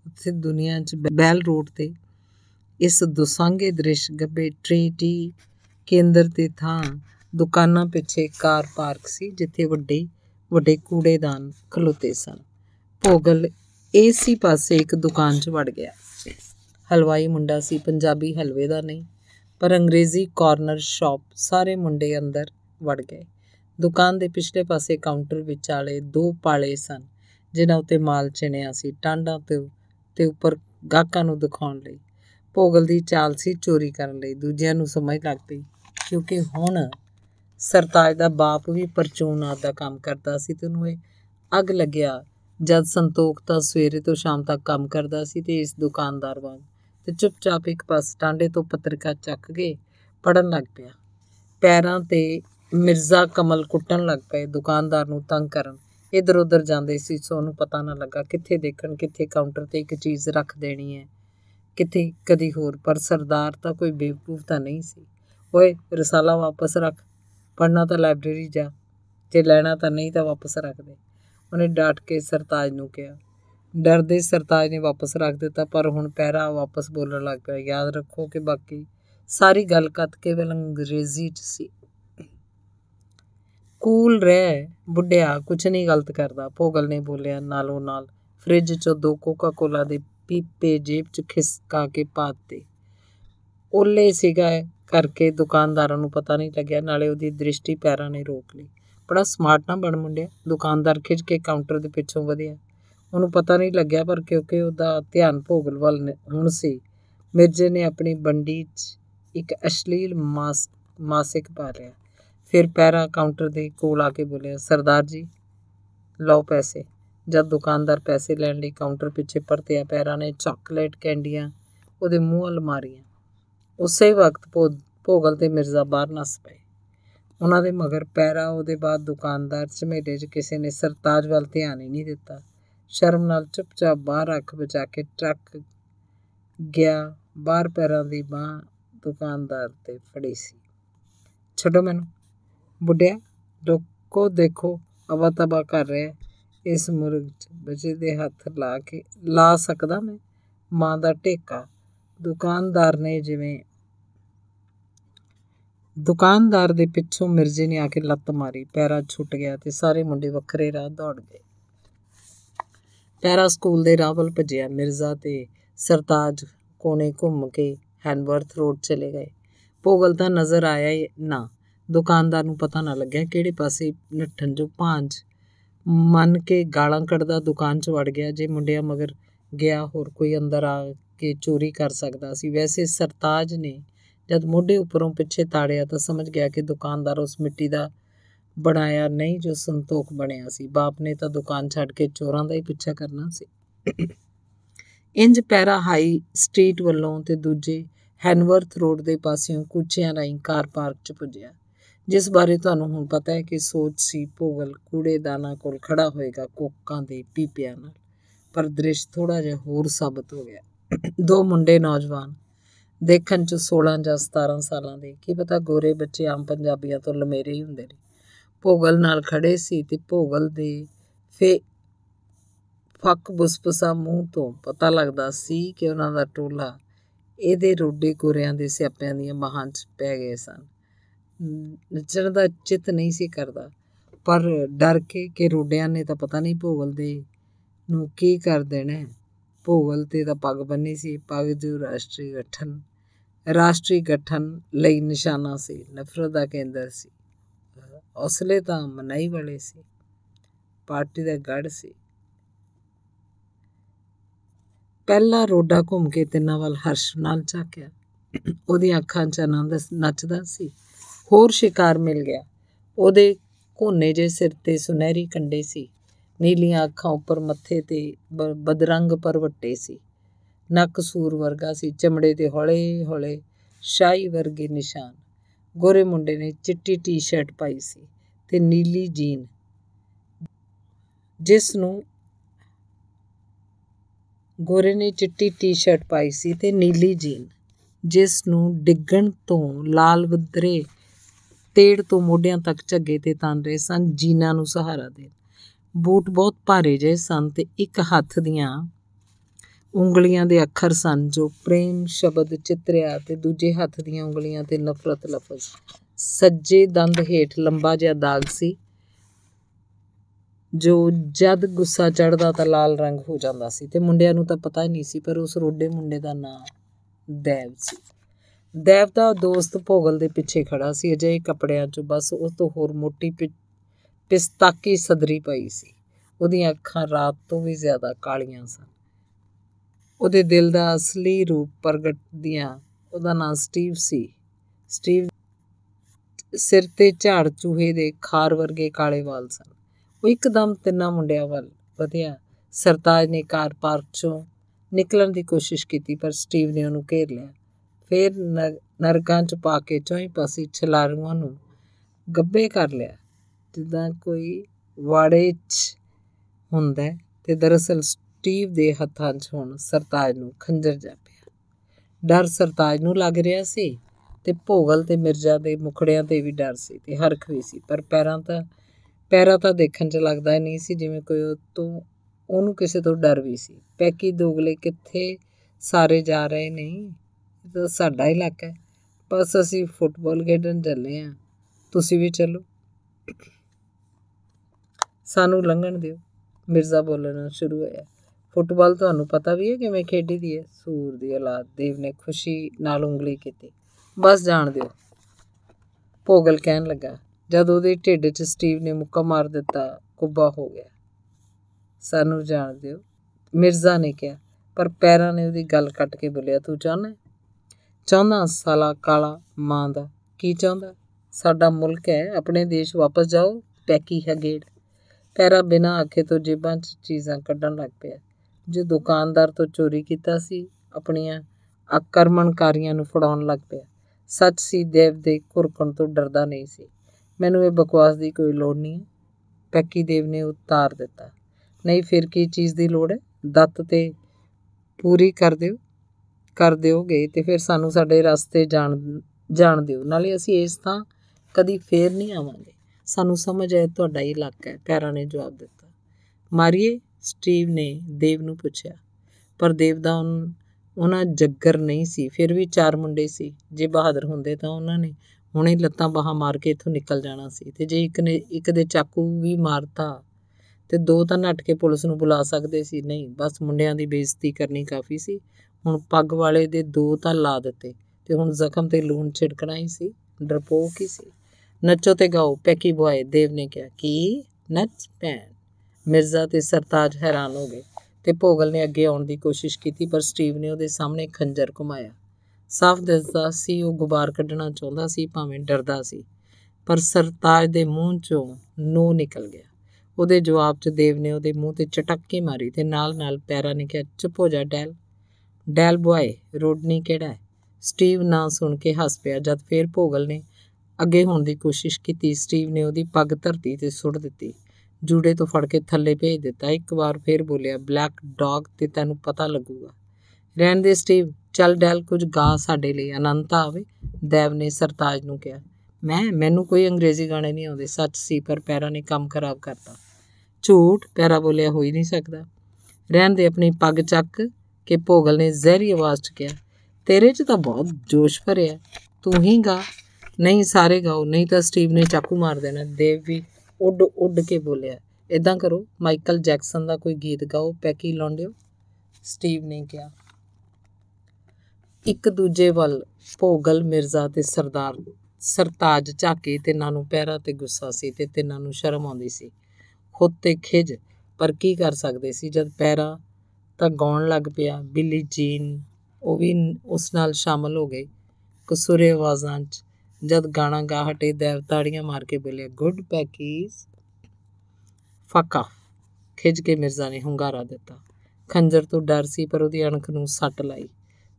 ਉੱਥੇ ਦੁਨੀਆ 'ਚ ਬੈਲ ਰੋਡ ਤੇ ਇਸ ਦੁਸਾਂਗੇ ਦ੍ਰਿਸ਼ ਗੱਬੇ ਟ੍ਰੀਟੀ ਕੇਂਦਰ ਤੇ ਥਾਂ ਦੁਕਾਨਾਂ ਪਿੱਛੇ ਕਾਰ ਪਾਰਕ ਸੀ ਜਿੱਥੇ ਵੱਡੇ ਵੱਡੇ ਕੂੜੇਦਾਨ ਖਲੋਤੇ ਸਨ ਭੋਗਲ ਏਸੀ ਪਾਸੇ ਇੱਕ ਦੁਕਾਨ 'ਚ ਵੜ ਗਿਆ ਹਲਵਾਈ ਮੁੰਡਾ ਸੀ ਪੰਜਾਬੀ ਹਲਵੇ ਦਾ ਨਹੀਂ ਪਰ ਅੰਗਰੇਜ਼ੀ ਕਾਰਨਰ ਸ਼ਾਪ ਸਾਰੇ ਮੁੰਡੇ ਅੰਦਰ ਵੜ ਗਏ ਦੁਕਾਨ ਦੇ ਪਿਛਲੇ ਪਾਸੇ ਕਾਊਂਟਰ ਵਿਚਾਲੇ ਦੋ ਪਾਲੇ ਸਨ ਜਿਨ੍ਹਾਂ ਉੱਤੇ ਮਾਲ ਚਿਣਿਆ ਸੀ ਟਾਂਡਾਂ ਤੇ ਤੇ ਉੱਪਰ ਗਾਹਕਾਂ ਨੂੰ ਦਿਖਾਉਣ ਲਈ ਭੋਗਲ ਦੀ ਚਾਲ ਸੀ ਚੋਰੀ ਕਰਨ ਲਈ ਦੂਜਿਆਂ ਨੂੰ ਸਮਝ ਲੱਗ ਪਈ ਕਿਉਂਕਿ ਹੁਣ ਸਰਤਾਜ ਦਾ ਬਾਪ ਵੀ ਪਰਚੂਨ ਆਦ ਦਾ ਕੰਮ ਕਰਦਾ ਸੀ ਤੇ ਉਹਨੂੰ ਇਹ ਅੱਗ ਲੱਗਿਆ ਜਦ ਸੰਤੋਖ ਤਾਂ ਸਵੇਰੇ ਤੋਂ ਸ਼ਾਮ ਤੱਕ ਕੰਮ ਕਰਦਾ ਸੀ ਤੇ ਇਸ ਦੁਕਾਨਦਾਰ ਵਾਂਗ ਤੇ ਚੁੱਪਚਾਪ ਇੱਕ ਪਾਸ ਟਾਂਡੇ ਤੋਂ ਪੱਤਰਿਕਾ ਚੱਕ ਕੇ ਪੜਨ ਲੱਗ ਪਿਆ ਪੈਰਾਂ ਤੇ ਮਿਰਜ਼ਾ ਕਮਲ ਕੁੱਟਣ ਲੱਗ ਪਏ ਦੁਕਾਨਦਾਰ ਨੂੰ ਤੰਗ ਕਰਨ ਇਧਰ ਉਧਰ ਜਾਂਦੇ ਸੀ ਸੋ ਉਹਨੂੰ ਪਤਾ ਨਾ ਲੱਗਾ ਕਿੱਥੇ ਦੇਖਣ ਕਿੱਥੇ ਕਾਊਂਟਰ ਤੇ ਇੱਕ ਚੀਜ਼ ਰੱਖ ਦੇਣੀ ਹੈ ਕਿੱਥੇ ਕਦੀ ਹੋਰ ਪਰ ਸਰਦਾਰ ਤਾਂ ਕੋਈ ਬੇਵਕੂਫ ਤਾਂ ਨਹੀਂ ਸੀ ਓਏ ਰਸਾਲਾ ਵਾਪਸ ਰੱਖ ਪੜਨਾ ਤਾਂ ਲਾਇਬ੍ਰੇਰੀ ਜਾ ਤੇ ਲੈਣਾ ਤਾਂ ਨਹੀਂ ਤਾਂ ਵਾਪਸ ਰੱਖ ਦੇ ਉਹਨੇ ਡਾਟ ਕੇ ਸਰਤਾਜ ਨੂੰ ਕਿਹਾ ਡਰਦੇ ਸਰਤਾਜ ਨੇ ਵਾਪਸ ਰੱਖ ਦਿੱਤਾ ਪਰ ਹੁਣ ਪੈਰਾ ਵਾਪਸ ਬੋਲਣ ਲੱਗ ਪਿਆ ਯਾਦ ਰੱਖੋ ਕਿ ਬਾਕੀ ਸਾਰੀ ਗੱਲ ਕੱਤ ਕੇਵਲ ਅੰਗਰੇਜ਼ੀ 'ਚ ਸੀ ਕੂਲ ਰਹਿ ਬੁੱਢਿਆ ਕੁਛ ਨਹੀਂ ਗਲਤ ਕਰਦਾ ਭੋਗਲ ਨੇ ਬੋਲਿਆ ਨਾਲੋਂ ਨਾਲ ਫ੍ਰਿਜ 'ਚੋਂ ਦੋ ਕੋਕਾ ਕੋਲਾ ਦੇ ਪੀਪੇ ਜੇਬ 'ਚ ਖਿਸਕਾ ਕੇ ਪਾਤੇ ਓਲੇ ਸੀਗਾ ਕਰਕੇ ਦੁਕਾਨਦਾਰਾਂ ਨੂੰ ਪਤਾ ਨਹੀਂ ਲੱਗਿਆ ਨਾਲੇ ਉਹਦੀ ਦ੍ਰਿਸ਼ਟੀ ਪੈਰਾਂ ਨੇ ਰੋਕ ਲਈ ਬੜਾ ਸਮਾਰਟ ਨਾ ਬਣ ਮੁੰਡਿਆ ਦੁਕਾਨਦਾਰ ਖਿੱਚ ਕੇ ਕਾਊਂਟਰ ਦੇ ਪਿੱਛੋਂ ਵਧਿਆ ਉਹਨੂੰ ਪਤਾ ਨਹੀਂ ਲੱਗਿਆ ਪਰ ਕਿਉਂਕਿ ਉਹਦਾ ਧਿਆਨ ਭੋਗਲ ਵੱਲ ਹੁਣ ਸੀ ਮਿਰਜ਼ੇ ਨੇ ਆਪਣੀ ਬੰਡੀ 'ਚ ਇੱਕ ਅਸ਼ਲੀਲ ਮਾਸ ਮਾਸਿਕ ਪਾ ਲਿਆ ਫਿਰ ਪੈਰਾ ਕਾਊਂਟਰ ਦੇ ਕੋਲ ਆ ਕੇ ਬੋਲਿਆ ਸਰਦਾਰ ਜੀ ਲਓ ਪੈਸੇ ਜਦ ਦੁਕਾਨਦਾਰ ਪੈਸੇ ਲੈਣ ਲਈ ਕਾਊਂਟਰ ਪਿੱਛੇ ਪਰਤਿਆ ਪੈਰਾ ਨੇ ਚਾਕਲੇਟ ਕੈਂਡੀਆਂ ਉਹਦੇ ਮੂੰਹ ਅਲਮਾਰੀਆਂ ਉਸੇ ਵਕਤ ਭੋਗਲ ਤੇ ਮਿਰਜ਼ਾ ਬਾਹਰ ਨੱਸ ਪਏ ਉਹਨਾਂ ਦੇ ਮਗਰ ਪੈਰਾ ਉਹਦੇ ਬਾਅਦ ਦੁਕਾਨਦਾਰ ਝਮੇਲੇ 'ਚ ਕਿਸੇ ਨੇ ਸਰਤਾਜ ਵੱਲ ਧਿਆਨ ਹੀ ਨਹੀਂ ਦਿੱਤਾ ਸ਼ਰਮ ਨਾਲ ਚੁੱਪਚਾਪ ਬਾਹਰ ਅੱਖ ਬਚਾ ਕੇ ਟਰੱਕ ਗਿਆ ਬਾਹਰ ਪੈਰਾਂ ਦੀ ਬਾਹ ਦੁਕਾਨਦਾਰ ਤੇ ਫੜੀ ਸੀ ਛੱਡੋ ਮੈਨੂੰ ਬੁੱਢਿਆ ਲੋਕੋ ਦੇਖੋ ਅਵਾ ਤਬਾ ਕਰ ਰਿਹਾ ਇਸ ਮੁਰਗ 'ਚ ਬਚੇ ਦੇ ਹੱਥ ਲਾ ਕੇ ਲਾ ਸਕਦਾ ਮੈਂ ਮਾਂ ਦਾ ਟੇਕਾ ਦੁਕਾਨਦਾਰ ਨੇ ਜਿਵੇਂ ਦੁਕਾਨਦਾਰ ਦੇ ਪਿੱਛੋਂ ਮਿਰਜ਼ੇ ਨੇ ਆ ਕੇ ਲੱਤ ਮਾਰੀ ਪੈਰਾ ਛੁੱਟ ਗਿਆ ਤੇ ਸਾਰੇ ਮੁੰਡੇ ਵੱਖਰੇ ਰਾਹ ਦੌੜ ਗਏ ਪੈਰਾ ਸਕੂਲ ਦੇ ਰਾਹ ਵੱਲ ਭੱਜਿਆ ਮਿਰਜ਼ਾ ਤੇ ਸਰਤਾਜ ਕੋਨੇ ਘੁੰਮ ਕੇ ਹੈਨਵਰਥ ਰੋਡ ਚਲੇ ਗਏ ਪੋਗਲ ਤਾਂ ਨਜ਼ਰ ਆਇਆ ਹੀ ਨਾ ਦੁਕਾਨਦਾਰ ਨੂੰ ਪਤਾ ਨਾ ਲੱਗਿਆ ਕਿਹੜੇ ਪਾਸੇ ਨੱਠਣ ਜੋ ਪਾਂਜ ਮੰਨ ਕੇ ਗਾਲਾਂ ਕੱਢਦਾ ਦੁਕਾਨ 'ਚ ਵੜ ਗਿਆ ਜੇ ਮੁੰਡਿਆਂ ਮਗਰ ਗਿਆ ਹੋਰ ਕੋਈ ਅੰਦਰ ਆ ਕੇ ਚੋਰੀ ਕਰ ਸਕਦਾ ਸੀ ਵੈਸੇ ਸਰਤਾਜ ਨੇ ਜਦ ਮੋਢੇ ਉੱਪਰੋਂ ਪਿੱਛੇ ਤਾੜਿਆ ਤਾਂ ਸਮਝ ਗਿਆ ਕਿ ਦੁਕਾਨਦਾਰ ਉਸ ਮਿੱਟੀ ਦਾ ਬਣਾਇਆ ਨਹੀਂ ਜੋ ਸੰਤੋਖ ਬਣਿਆ ਸੀ ਬਾਪ ਨੇ ਤਾਂ ਦੁਕਾਨ ਛੱਡ ਕੇ ਚੋਰਾਂ ਦਾ ਹੀ ਪਿੱਛਾ ਕਰਨਾ ਸੀ ਇੰਜ ਪੈਰਾ ਹਾਈ ਸਟਰੀਟ ਵੱਲੋਂ ਤੇ ਦੂਜੇ ਹੈਨਵਰਥ ਰੋਡ ਦੇ ਪਾਸਿਓਂ ਕੁਚਿਆਂ ਰਾਈ ਕਾਰ ਪਾਰਕ 'ਚ ਪੁੱਜਿਆ ਜਿਸ ਬਾਰੇ ਤੁਹਾਨੂੰ ਹੁਣ ਪਤਾ ਹੈ ਕਿ ਸੋਚ ਸੀ ਭੋਗਲ ਕੂੜੇਦਾਨਾ ਕੋਲ ਖੜਾ ਹੋਏਗਾ ਕੋਕਾਂ ਦੇ ਪੀਪਿਆਂ ਨਾਲ ਪਰ ਦ੍ਰਿਸ਼ ਥੋੜਾ ਜਿਹਾ ਹੋਰ ਸਾਬਤ ਹੋ ਗਿਆ ਦੋ ਮੁੰਡੇ ਨੌਜਵਾਨ ਦੇਖਣ 'ਚ 16 ਜਾਂ 17 ਸਾਲਾਂ ਦੇ ਕੀ ਪਤਾ ਗੋਰੇ ਬੱਚੇ ਆਮ ਪੰਜਾਬੀਆਂ ਤੋਂ ਲਮੇਰੇ ਹੀ ਹੁੰਦੇ ਨੇ ਭੋਗਲ ਨਾਲ ਖੜੇ ਸੀ ਤੇ ਭੋਗਲ ਦੇ ਫੇ ਫੱਕ ਬੁਸਪਸਾ ਮੂੰਹ ਤੋਂ ਪਤਾ ਲੱਗਦਾ ਸੀ ਕਿ ਉਹਨਾਂ ਦਾ ਟੋਲਾ ਇਹਦੇ ਰੋਡੇ ਗੋਰਿਆਂ ਦੇ ਸਿਆਪਿਆਂ ਦੀਆਂ ਮਹਾਂ 'ਚ ਪੈ ਗਏ ਸਨ ਨੱਚਣ ਦਾ ਚਿਤ ਨਹੀਂ ਸੀ ਕਰਦਾ ਪਰ ਡਰ ਕੇ ਕਿ ਰੋਡਿਆਂ ਨੇ ਤਾਂ ਪਤਾ ਨਹੀਂ ਭੋਗਲ ਦੇ ਨੂੰ ਕੀ ਕਰ ਦੇਣਾ ਭੋਗਲ ਤੇ ਤਾਂ ਪੱਗ ਬੰਨੀ ਸੀ ਪੱਗ ਜੋ ਰਾਸ਼ਟਰੀ ਗਠਨ ਰਾਸ਼ਟਰੀ ਗਠਨ ਲਈ ਨਿਸ਼ਾਨਾ ਸੀ ਨਫ਼ਰਤ ਦਾ ਕੇਂਦਰ ਸੀ ਉਸਲੇ ਤਾਂ ਮਨਾਈ ਵਾਲੇ ਸੀ ਪਾਰਟੀ ਦਾ ਗੜ ਸੀ ਪਹਿਲਾ ਰੋਡਾ ਘੁੰਮ ਕੇ ਤਿੰਨਾਂ ਵੱਲ ਹਰਸ਼ ਨਾਲ ਚਾਕਿਆ ਉਹਦੀਆਂ ਅੱਖਾਂ 'ਚ ਆਨੰਦ ਨੱਚਦਾ ਸੀ ਹੋਰ ਸ਼ਿਕਾਰ ਮਿਲ ਗਿਆ ਉਹਦੇ ਕੋਨੇ ਜੇ ਸਿਰ ਤੇ ਸੁਨਹਿਰੀ ਕੰਡੇ ਸੀ ਨੀਲੀਆਂ ਅੱਖਾਂ ਉੱਪਰ ਮੱਥੇ ਤੇ ਬਦਰੰਗ ਪਰਵੱਟੇ ਸੀ ਨੱਕ ਸੂਰ ਵਰਗਾ ਸੀ ਚਮੜੇ ਦੇ ਹੌਲੇ ਹੌਲੇ ਸ਼ਾਈ ਵਰਗੇ ਨਿਸ਼ਾਨ ਗੋਰੇ ਮੁੰਡੇ ਨੇ ਚਿੱਟੀ ਟੀ-ਸ਼ਰਟ ਪਾਈ ਸੀ ਤੇ ਨੀਲੀ ਜੀਨ ਜਿਸ ਨੂੰ ਗੋਰੇ ਨੇ ਚਿੱਟੀ ਟੀ-ਸ਼ਰਟ ਪਾਈ ਸੀ ਤੇ ਨੀਲੀ ਜੀਨ ਜਿਸ ਨੂੰ ਡਿੱਗਣ ਤੋਂ ਲਾਲ ਬੁੱਧਰੇ ਤੇੜ ਤੋਂ ਮੋਢਿਆਂ ਤੱਕ ਝੱਗੇ ਤੇ ਤਨ ਰਹੇ ਸਨ ਜੀਨਾਂ ਨੂੰ ਸਹਾਰਾ ਦੇ ਬੂਟ ਬਹੁਤ ਭਾਰੇ ਜੇ ਸਨ ਤੇ ਇੱਕ ਹੱਥ ਦੀਆਂ ਉਂਗਲੀਆਂ ਦੇ ਅੱਖਰ ਸਨ ਜੋ ਪ੍ਰੇਮ ਸ਼ਬਦ ਚਿਤਰਿਆ ਤੇ ਦੂਜੇ ਹੱਥ ਦੀਆਂ ਉਂਗਲੀਆਂ ਤੇ ਨਫ਼ਰਤ ਲਫ਼ਜ਼ ਸੱਜੇ ਦੰਦ ਹੇਠ ਲੰਬਾ ਜਿਹਾ ਦਾਗ ਸੀ ਜੋ ਜਦ ਗੁੱਸਾ ਚੜਦਾ ਤਾਂ ਲਾਲ ਰੰਗ ਹੋ ਜਾਂਦਾ ਸੀ ਤੇ ਮੁੰਡਿਆਂ ਨੂੰ ਤਾਂ ਪਤਾ ਹੀ ਨਹੀਂ ਸੀ ਪਰ ਉਸ ਰੋਡੇ ਮੁੰਡੇ ਦਾ ਨਾਮ ਦੇਵ ਸੀ ਦੇਵ ਦਾ ਦੋਸਤ ਭੋਗਲ ਦੇ ਪਿੱਛੇ ਖੜਾ ਸੀ ਅਜੇ ਕੱਪੜਿਆਂ 'ਚ ਬਸ ਉਸ ਤੋਂ ਹੋਰ ਮੋਟੀ ਪਿਸਤਾਕੀ ਸਦਰੀ ਪਈ ਸੀ ਉਹਦੀਆਂ ਅੱਖਾਂ ਰਾਤ ਤੋਂ ਵੀ ਜ਼ਿਆਦਾ ਕਾਲੀਆਂ ਸਨ ਉਹਦੇ ਦਿਲ ਦਾ ਅਸਲੀ ਰੂਪ ਪ੍ਰਗਟ ਦਿਆਂ ਉਹਦਾ ਨਾਂ ਸਟੀਵ ਸੀ ਸਟੀਵ ਸਿਰ ਤੇ ਝਾੜ ਚੂਹੇ ਦੇ ਖਾਰ ਵਰਗੇ ਕਾਲੇ ਵਾਲ ਸਨ ਉਹ ਇੱਕਦਮ ਤਿੰਨਾਂ ਮੁੰਡਿਆਂ ਵੱਲ ਵਧਿਆ ਸਰਤਾਜ ਨੇ ਕਾਰ ਪਾਰਕ ਚੋਂ ਨਿਕਲਣ ਦੀ ਕੋਸ਼ਿਸ਼ ਕੀਤੀ ਪਰ ਸਟੀਵ ਨੇ ਉਹਨੂੰ ਘੇਰ ਲਿਆ ਫਿਰ ਨਰਕਾਂ ਚ ਪਾ ਕੇ ਚੋਈ ਪਾਸੇ ਛਲਾਰੂਆਂ ਨੂੰ ਗੱਬੇ ਕਰ ਲਿਆ ਜਿੱਦਾਂ ਕੋਈ ਵਾੜੇ 'ਚ ਹੁੰਦਾ ਤੇ ਦਰਅਸਲ ਸਟੀਵ ਦੇ ਹੱਥਾਂ 'ਚ ਹੁਣ ਸਰਤਾਜ ਨੂੰ ਖੰਜਰ ਜਾ ਪਿਆ ਡਰ ਸਰਤਾਜ ਨੂੰ ਲੱਗ ਰਿਹਾ ਸੀ ਤੇ ਭੋਗਲ ਤੇ ਮਿਰਜ਼ਾ ਦੇ ਮੁਖੜਿਆਂ ਤੇ ਵੀ ਡਰ ਸੀ ਤੇ ਹਰਖ ਵੀ ਸੀ ਪਰ ਪੈਰਾਂ ਤਾਂ ਪੈਰਾਂ ਤਾਂ ਦੇਖਣ 'ਚ ਲੱਗਦਾ ਨਹੀਂ ਸੀ ਜਿਵੇਂ ਕੋਈ ਤੋਂ ਉਹਨੂੰ ਕਿਸੇ ਤੋਂ ਡਰ ਵੀ ਸੀ ਪੈਕੀ ਦੋਗਲੇ ਕਿੱਥੇ ਸਾਰੇ ਜਾ ਰਹੇ ਨਹੀਂ ਇਹ ਤਾਂ ਸਾਡਾ ਇਲਾਕਾ ਹੈ ਬਸ ਅਸੀਂ ਫੁੱਟਬਾਲ ਖੇਡਣ ਚੱਲੇ ਆ ਤੁਸੀਂ ਵੀ ਚੱਲੋ ਸਾਨੂੰ ਲੰਘਣ ਦਿਓ ਮਿਰਜ਼ਾ ਬੋਲਣਾ ਸ਼ੁਰੂ ਹੋਇਆ ਫੁੱਟਬਾਲ ਤੁਹਾਨੂੰ ਪਤਾ ਵੀ ਹੈ ਕਿਵੇਂ ਦੀ ਹੈ ਸੂਰ ਦੀ ਔਲਾਦ ਦੇਵ ਨੇ ਖੁਸ਼ੀ ਨਾਲ ਉਂਗਲੀ ਕੀਤੀ ਬਸ ਜਾਣ ਦਿਓ ਪੋਗਲ ਕਹਿਣ ਲੱਗਾ ਜਦ ਉਹਦੇ ਢਿੱਡ 'ਚ ਸਟੀਵ ਨੇ ਮੁੱਕਾ ਮਾਰ ਦਿੱਤਾ ਕੁੱਬਾ ਹੋ ਗਿਆ ਸਾਨੂੰ ਜਾਣ ਦਿਓ ਮਿਰਜ਼ਾ ਨੇ ਕਿਹਾ ਪਰ ਪੈਰਾਂ ਨੇ ਉਹਦੀ ਗੱਲ ਕੱਟ ਕੇ ਬੋਲਿਆ ਤੂੰ ਚਾਹਨਾ ਚਾਹਨਾ ਸਾਲਾ ਕਾਲਾ ਮਾਂ ਦਾ ਕੀ ਚਾਹੁੰਦਾ ਸਾਡਾ ਮੁਲਕ ਹੈ ਆਪਣੇ ਦੇਸ਼ ਵਾਪਸ ਜਾਓ ਪੈਕੀ ਹੈ ਗੇੜ ਪੈਰਾ ਬਿਨਾ ਆਖੇ ਤੋਂ ਜੇਬਾਂ 'ਚ ਚੀਜ਼ਾਂ ਕੱਢਣ ਲੱਗ ਪਿਆ ਜੋ ਦੁਕਾਨਦਾਰ ਤੋਂ ਚੋਰੀ ਕੀਤਾ ਸੀ ਆਪਣੀਆਂ ਆਕਰਮਣਕਾਰੀਆਂ ਨੂੰ ਫੜਾਉਣ ਲੱਗ ਪਿਆ ਸੱਚ ਸੀ ਦੇਵ ਦੇ ਘੁਰਕਣ ਤੋਂ ਡਰਦਾ ਨਹੀਂ ਸੀ ਮੈਨੂੰ ਇਹ ਬਕਵਾਸ ਦੀ ਕੋਈ ਲੋੜ ਨਹੀਂ ਪੱਕੀ ਦੇਵ ਨੇ ਉਤਾਰ ਦਿੱਤਾ ਨਹੀਂ ਫਿਰ ਕੀ ਚੀਜ਼ ਦੀ ਲੋੜ ਹੈ ਦੱਤ ਤੇ ਪੂਰੀ ਕਰ ਦਿਓ ਕਰ ਦਿਓਗੇ ਤੇ ਫਿਰ ਸਾਨੂੰ ਸਾਡੇ ਰਸਤੇ ਜਾਣ ਜਾਣ ਦਿਓ ਨਾਲੇ ਅਸੀਂ ਇਸ ਤਾਂ ਕਦੀ ਫੇਰ ਨਹੀਂ ਆਵਾਂਗੇ ਸਾਨੂੰ ਸਮਝ ਆਇਆ ਤੁਹਾਡਾ ਹੀ ਇਲਾਕਾ ਹੈ ਪੈਰਾਂ ਨੇ ਜਵਾਬ ਦਿੱਤਾ ਮਾਰੀਏ ਸਟੀਵ ਨੇ ਦੇਵ ਨੂੰ ਪੁੱਛਿਆ ਪਰ ਦੇਵ ਦਾ ਉਹਨਾਂ ਜੱਗਰ ਨਹੀਂ ਸੀ ਫਿਰ ਵੀ ਚਾਰ ਮੁੰਡੇ ਸੀ ਜੇ ਬਹਾਦਰ ਹੁੰਦੇ ਤਾਂ ਉਹਨਾਂ ਨੇ ਹੁਣੇ ਲੱਤਾਂ ਬਾਹਾਂ ਮਾਰ ਕੇ ਇੱਥੋਂ ਨਿਕਲ ਜਾਣਾ ਸੀ ਤੇ ਜੇ ਇੱਕ ਨੇ ਇੱਕ ਦੇ ਚਾਕੂ ਵੀ ਮਾਰਤਾ ਤੇ ਦੋ ਤਾਂ ਨੱਟ ਕੇ ਪੁਲਿਸ ਨੂੰ ਬੁਲਾ ਸਕਦੇ ਸੀ ਨਹੀਂ ਬਸ ਮੁੰਡਿਆਂ ਦੀ ਬੇਇੱਜ਼ਤੀ ਕਰਨੀ ਕਾਫੀ ਸੀ ਹੁਣ ਪੱਗ ਵਾਲੇ ਦੇ ਦੋ ਤਾਂ ਲਾ ਦਿੱਤੇ ਤੇ ਹੁਣ ਜ਼ਖਮ ਤੇ ਲੂਣ ਛਿੜਕਣਾ ਹੀ ਸੀ ਡਰਪੋਕ ਹੀ ਸੀ ਨੱਚੋ ਤੇ ਗਾਓ ਪੈਕੀ ਬੁਆਏ ਦੇਵ ਨੇ ਕਿਹਾ ਕੀ ਨੱਚ ਪੈਣ ਮਿਰਜ਼ਾ ਤੇ ਸਰਤਾਜ ਹੈਰਾਨ ਹੋ ਗਏ ਤੇ ਭੋਗਲ ਨੇ ਅੱਗੇ ਆਉਣ ਦੀ ਕੋਸ਼ਿਸ਼ ਕੀਤੀ ਪਰ ਸਟੀਵ ਨੇ ਉਹਦੇ ਸਾਹਮਣੇ ਖੰਜਰ ਘੁਮਾਇਆ ਸਾਫ਼ ਦਿਸਦਾ ਸੀ ਉਹ ਗੁਬਾਰ ਕੱਢਣਾ ਚਾਹੁੰਦਾ ਸੀ ਭਾਵੇਂ ਡਰਦਾ ਸੀ ਪਰ ਸਰਤਾਜ ਦੇ ਮੂੰਹ ਚੋਂ ਨੋ ਨਿਕਲ ਗਿਆ ਉਹਦੇ ਜਵਾਬ 'ਚ ਦੇਵ ਨੇ ਉਹਦੇ ਮੂੰਹ ਤੇ ਚਟੱਕੇ ਮਾਰੀ ਤੇ ਨਾਲ-ਨਾਲ ਪੈਰਾ ਨੇ ਕਿਹਾ ਚੁੱਪ ਹੋ ਜਾ ਡੈਲ ਡੈਲ ਬੁਆਏ ਰੋਡਨੀ ਕਿਹੜਾ ਹੈ ਸਟੀਵ ਨਾ ਸੁਣ ਕੇ ਹੱਸ ਪਿਆ ਜਦ ਫੇਰ ਭੋਗਲ ਨੇ ਅੱਗੇ ਹੋਣ ਦੀ ਕੋਸ਼ਿਸ਼ ਕੀਤੀ ਸਟੀਵ ਨੇ ਉਹਦੀ ਪੱਗ ਧਰਤੀ ਤੇ ਸੁੱਟ ਦਿੱਤੀ ਜੂੜੇ ਤੋਂ ਫੜ ਕੇ ਥੱਲੇ ਭੇਜ ਦਿੱਤਾ ਇੱਕ ਵਾਰ ਫੇਰ ਬੋਲਿਆ ਬਲੈਕ ਡੌਗ ਤੇ ਤੈਨੂੰ ਪਤਾ ਲੱਗੂਗਾ ਰਹਿਣ ਦੇ ਸਟੀਵ ਚੱਲ ਡੈਲ ਕੁਝ ਗਾ ਸਾਡੇ ਲਈ ਅਨੰਤ ਆਵੇ ਦੇਵ ਨੇ ਸਰਤਾਜ ਨੂੰ ਕਿਹਾ ਮੈਂ ਮੈਨੂੰ ਕੋਈ ਅੰਗਰੇਜ਼ੀ ਗਾਣੇ ਨਹੀਂ ਆਉਂਦੇ ਸੱਚ ਸੀ ਪਰ ਪੈਰਾ ਨੇ ਕੰਮ ਖਰਾਬ ਕਰਤਾ ਝੂਠ ਪੈਰਾ ਬੋਲਿਆ ਹੋਈ ਨਹੀਂ ਸਕਦਾ ਰਹਿਣ ਦੇ ਆਪਣੀ ਪੱਗ ਚੱਕ ਕਿ ਭੋਗਲ ਨੇ ਜ਼ਹਿਰੀ ਆਵਾਜ਼ 'ਚ ਕਿਹਾ ਤੇਰੇ 'ਚ ਤਾਂ ਬਹੁਤ ਜੋਸ਼ ਭਰਿਆ ਤੂੰ ਹੀ ਗਾ ਨਹੀਂ ਸਾਰੇ ਗਾਓ ਨਹੀਂ ਤਾਂ ਸਟੀਵ ਨੇ ਚਾਕੂ ਮਾਰ ਦੇਣਾ ਦੇਵ ਵੀ ਉੱਡ ਉੱਡ ਕੇ ਬੋਲਿਆ ਇਦਾਂ ਕਰੋ ਮਾਈਕਲ ਜੈਕਸਨ ਦਾ ਕੋਈ ਗੀਤ ਗਾਓ ਪੈਕੀ ਲੌਂਡਿਓ ਸਟੀਵ ਨੇ ਕਿਹਾ ਇੱਕ ਦੂਜੇ ਵੱਲ ਭੋਗਲ ਮਿਰਜ਼ਾ ਤੇ ਸਰਦਾਰ ਸਰਤਾਜ ਝਾਕੇ ਤਿੰਨਾਂ ਨੂੰ ਪੈਰਾ ਤੇ ਗੁੱਸਾ ਸੀ ਤੇ ਤਿੰਨਾਂ ਨੂੰ ਸ਼ਰਮ ਆਉਂਦੀ ਸੀ ਖੁਦ ਤੇ ਖਿਜ ਪਰ ਕੀ ਕਰ ਸਕਦੇ ਸੀ ਜਦ ਪੈਰਾ ਤਾਂ ਗਾਉਣ ਲੱਗ ਪਿਆ ਬਿੱਲੀ ਜੀਨ ਉਹ ਵੀ ਉਸ ਨਾਲ ਸ਼ਾਮਲ ਹੋ ਗਏ ਕਸੂਰੇ ਆਵਾਜ਼ਾਂ 'ਚ ਜਦ ਗਾਣਾ ਗਾ ਹਟੇ ਦੇਵ ਤਾੜੀਆਂ ਮਾਰ ਕੇ ਬੋਲੇ ਗੁੱਡ ਫੱਕ ਆਫ ਖਿੱਚ ਕੇ ਮਿਰਜ਼ਾ ਨੇ ਹੁੰਗਾਰਾ ਦਿੱਤਾ ਖੰਜਰ ਤੋਂ ਡਰ ਸੀ ਪਰ ਉਹਦੀ ਅਣਖ ਨੂੰ ਸੱਟ ਲਾਈ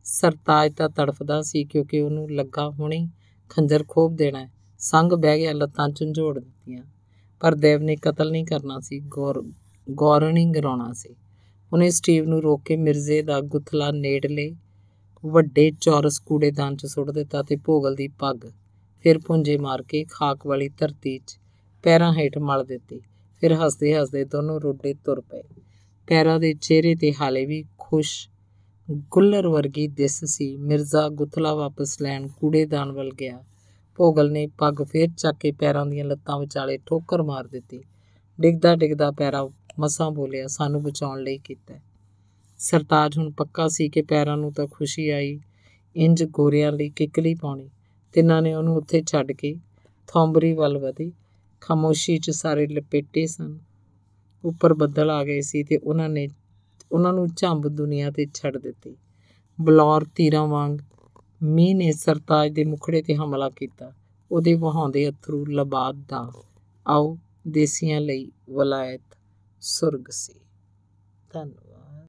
ਸਰਤਾਜ ਤਾਂ ਤੜਫਦਾ ਸੀ ਕਿਉਂਕਿ ਉਹਨੂੰ ਲੱਗਾ ਹੁਣੇ ਖੰਜਰ ਖੋਬ ਦੇਣਾ ਸੰਗ ਬਹਿ ਗਿਆ ਲੱਤਾਂ ਝੰਜੋੜ ਦਿੱਤੀਆਂ ਪਰ ਦੇਵ ਨੇ ਕਤਲ ਨਹੀਂ ਕਰਨਾ ਸੀ ਗੌਰ ਗੌਰਨਿੰਗ ਰੋਣਾ ਸੀ ਉਹਨੇ ਸਟੀਵ ਨੂੰ ਰੋਕ ਕੇ ਮਿਰਜ਼ੇ ਦਾ ਗੁੱਥਲਾ ਨੇੜਲੇ ਵੱਡੇ ਚੌਰਸ ਕੂੜੇਦਾਨ 'ਚ ਸੁੱਟ ਦਿੱਤਾ ਤੇ ਭੋਗਲ ਦੀ ਪੱਗ ਫਿਰ ਪੁੰਜੇ ਮਾਰ ਕੇ ਖਾਕ ਵਾਲੀ ਧਰਤੀ 'ਚ ਪੈਰਾਂ ਹੇਠ ਮਲ ਦਿੱਤੀ ਫਿਰ ਹੱਸਦੇ ਹੱਸਦੇ ਦੋਨੋਂ ਰੋਡੇ ਤੁਰ ਪਏ ਪੈਰਾਂ ਦੇ ਚਿਹਰੇ ਤੇ ਹਾਲੇ ਵੀ ਖੁਸ਼ ਗੁੱਲਰ ਵਰਗੀ ਦਿਸ ਸੀ ਮਿਰਜ਼ਾ ਗੁੱਥਲਾ ਵਾਪਸ ਲੈਣ ਕੂੜੇਦਾਨ ਵੱਲ ਗਿਆ ਭੋਗਲ ਨੇ ਪੱਗ ਫੇਰ ਚੱਕ ਕੇ ਪੈਰਾਂ ਦੀਆਂ ਲੱਤਾਂ ਵਿਚਾਲੇ ਠੋਕਰ ਮਾਰ ਦਿੱਤੀ ਡਿੱਗਦਾ ਡਿੱਗਦਾ ਪੈਰਾ ਮਸਾਂ ਬੋਲਿਆ ਸਾਨੂੰ ਬਚਾਉਣ ਲਈ ਕੀਤਾ ਸਰਤਾਜ ਹੁਣ ਪੱਕਾ ਸੀ ਕਿ ਪੈਰਾਂ ਨੂੰ ਤਾਂ ਖੁਸ਼ੀ ਆਈ ਇੰਜ ਗੋਰਿਆਂ ਲਈ ਕਿਕਲੀ ਪਾਉਣੀ ਤਿੰਨਾਂ ਨੇ ਉਹਨੂੰ ਉੱਥੇ ਛੱਡ ਕੇ ਥੌਂਬਰੀ ਵੱਲ ਵਧੇ ਖਾਮੋਸ਼ੀ 'ਚ ਸਾਰੇ ਲਪੇਟੇ ਸਨ ਉੱਪਰ ਬੱਦਲ ਆ ਗਏ ਸੀ ਤੇ ਉਹਨਾਂ ਨੇ ਉਹਨਾਂ ਨੂੰ ਝੰਬ ਦੁਨੀਆ ਤੇ ਛੱਡ ਦਿੱਤੀ ਬਲੌਰ ਤੀਰਾਂ ਵਾਂਗ ਮੀਂਹ ਨੇ ਸਰਤਾਜ ਦੇ ਮੁਖੜੇ ਤੇ ਹਮਲਾ ਕੀਤਾ ਉਹਦੇ ਵਹਾਉਂਦੇ ਅਥਰੂ ਲਬਾਦ ਦਾ ਆਓ ਦੇਸੀਆਂ ਲਈ ਵਲਾਇਤ ਸੁਰਗ ਸੀ ਧੰਨਵਾਦ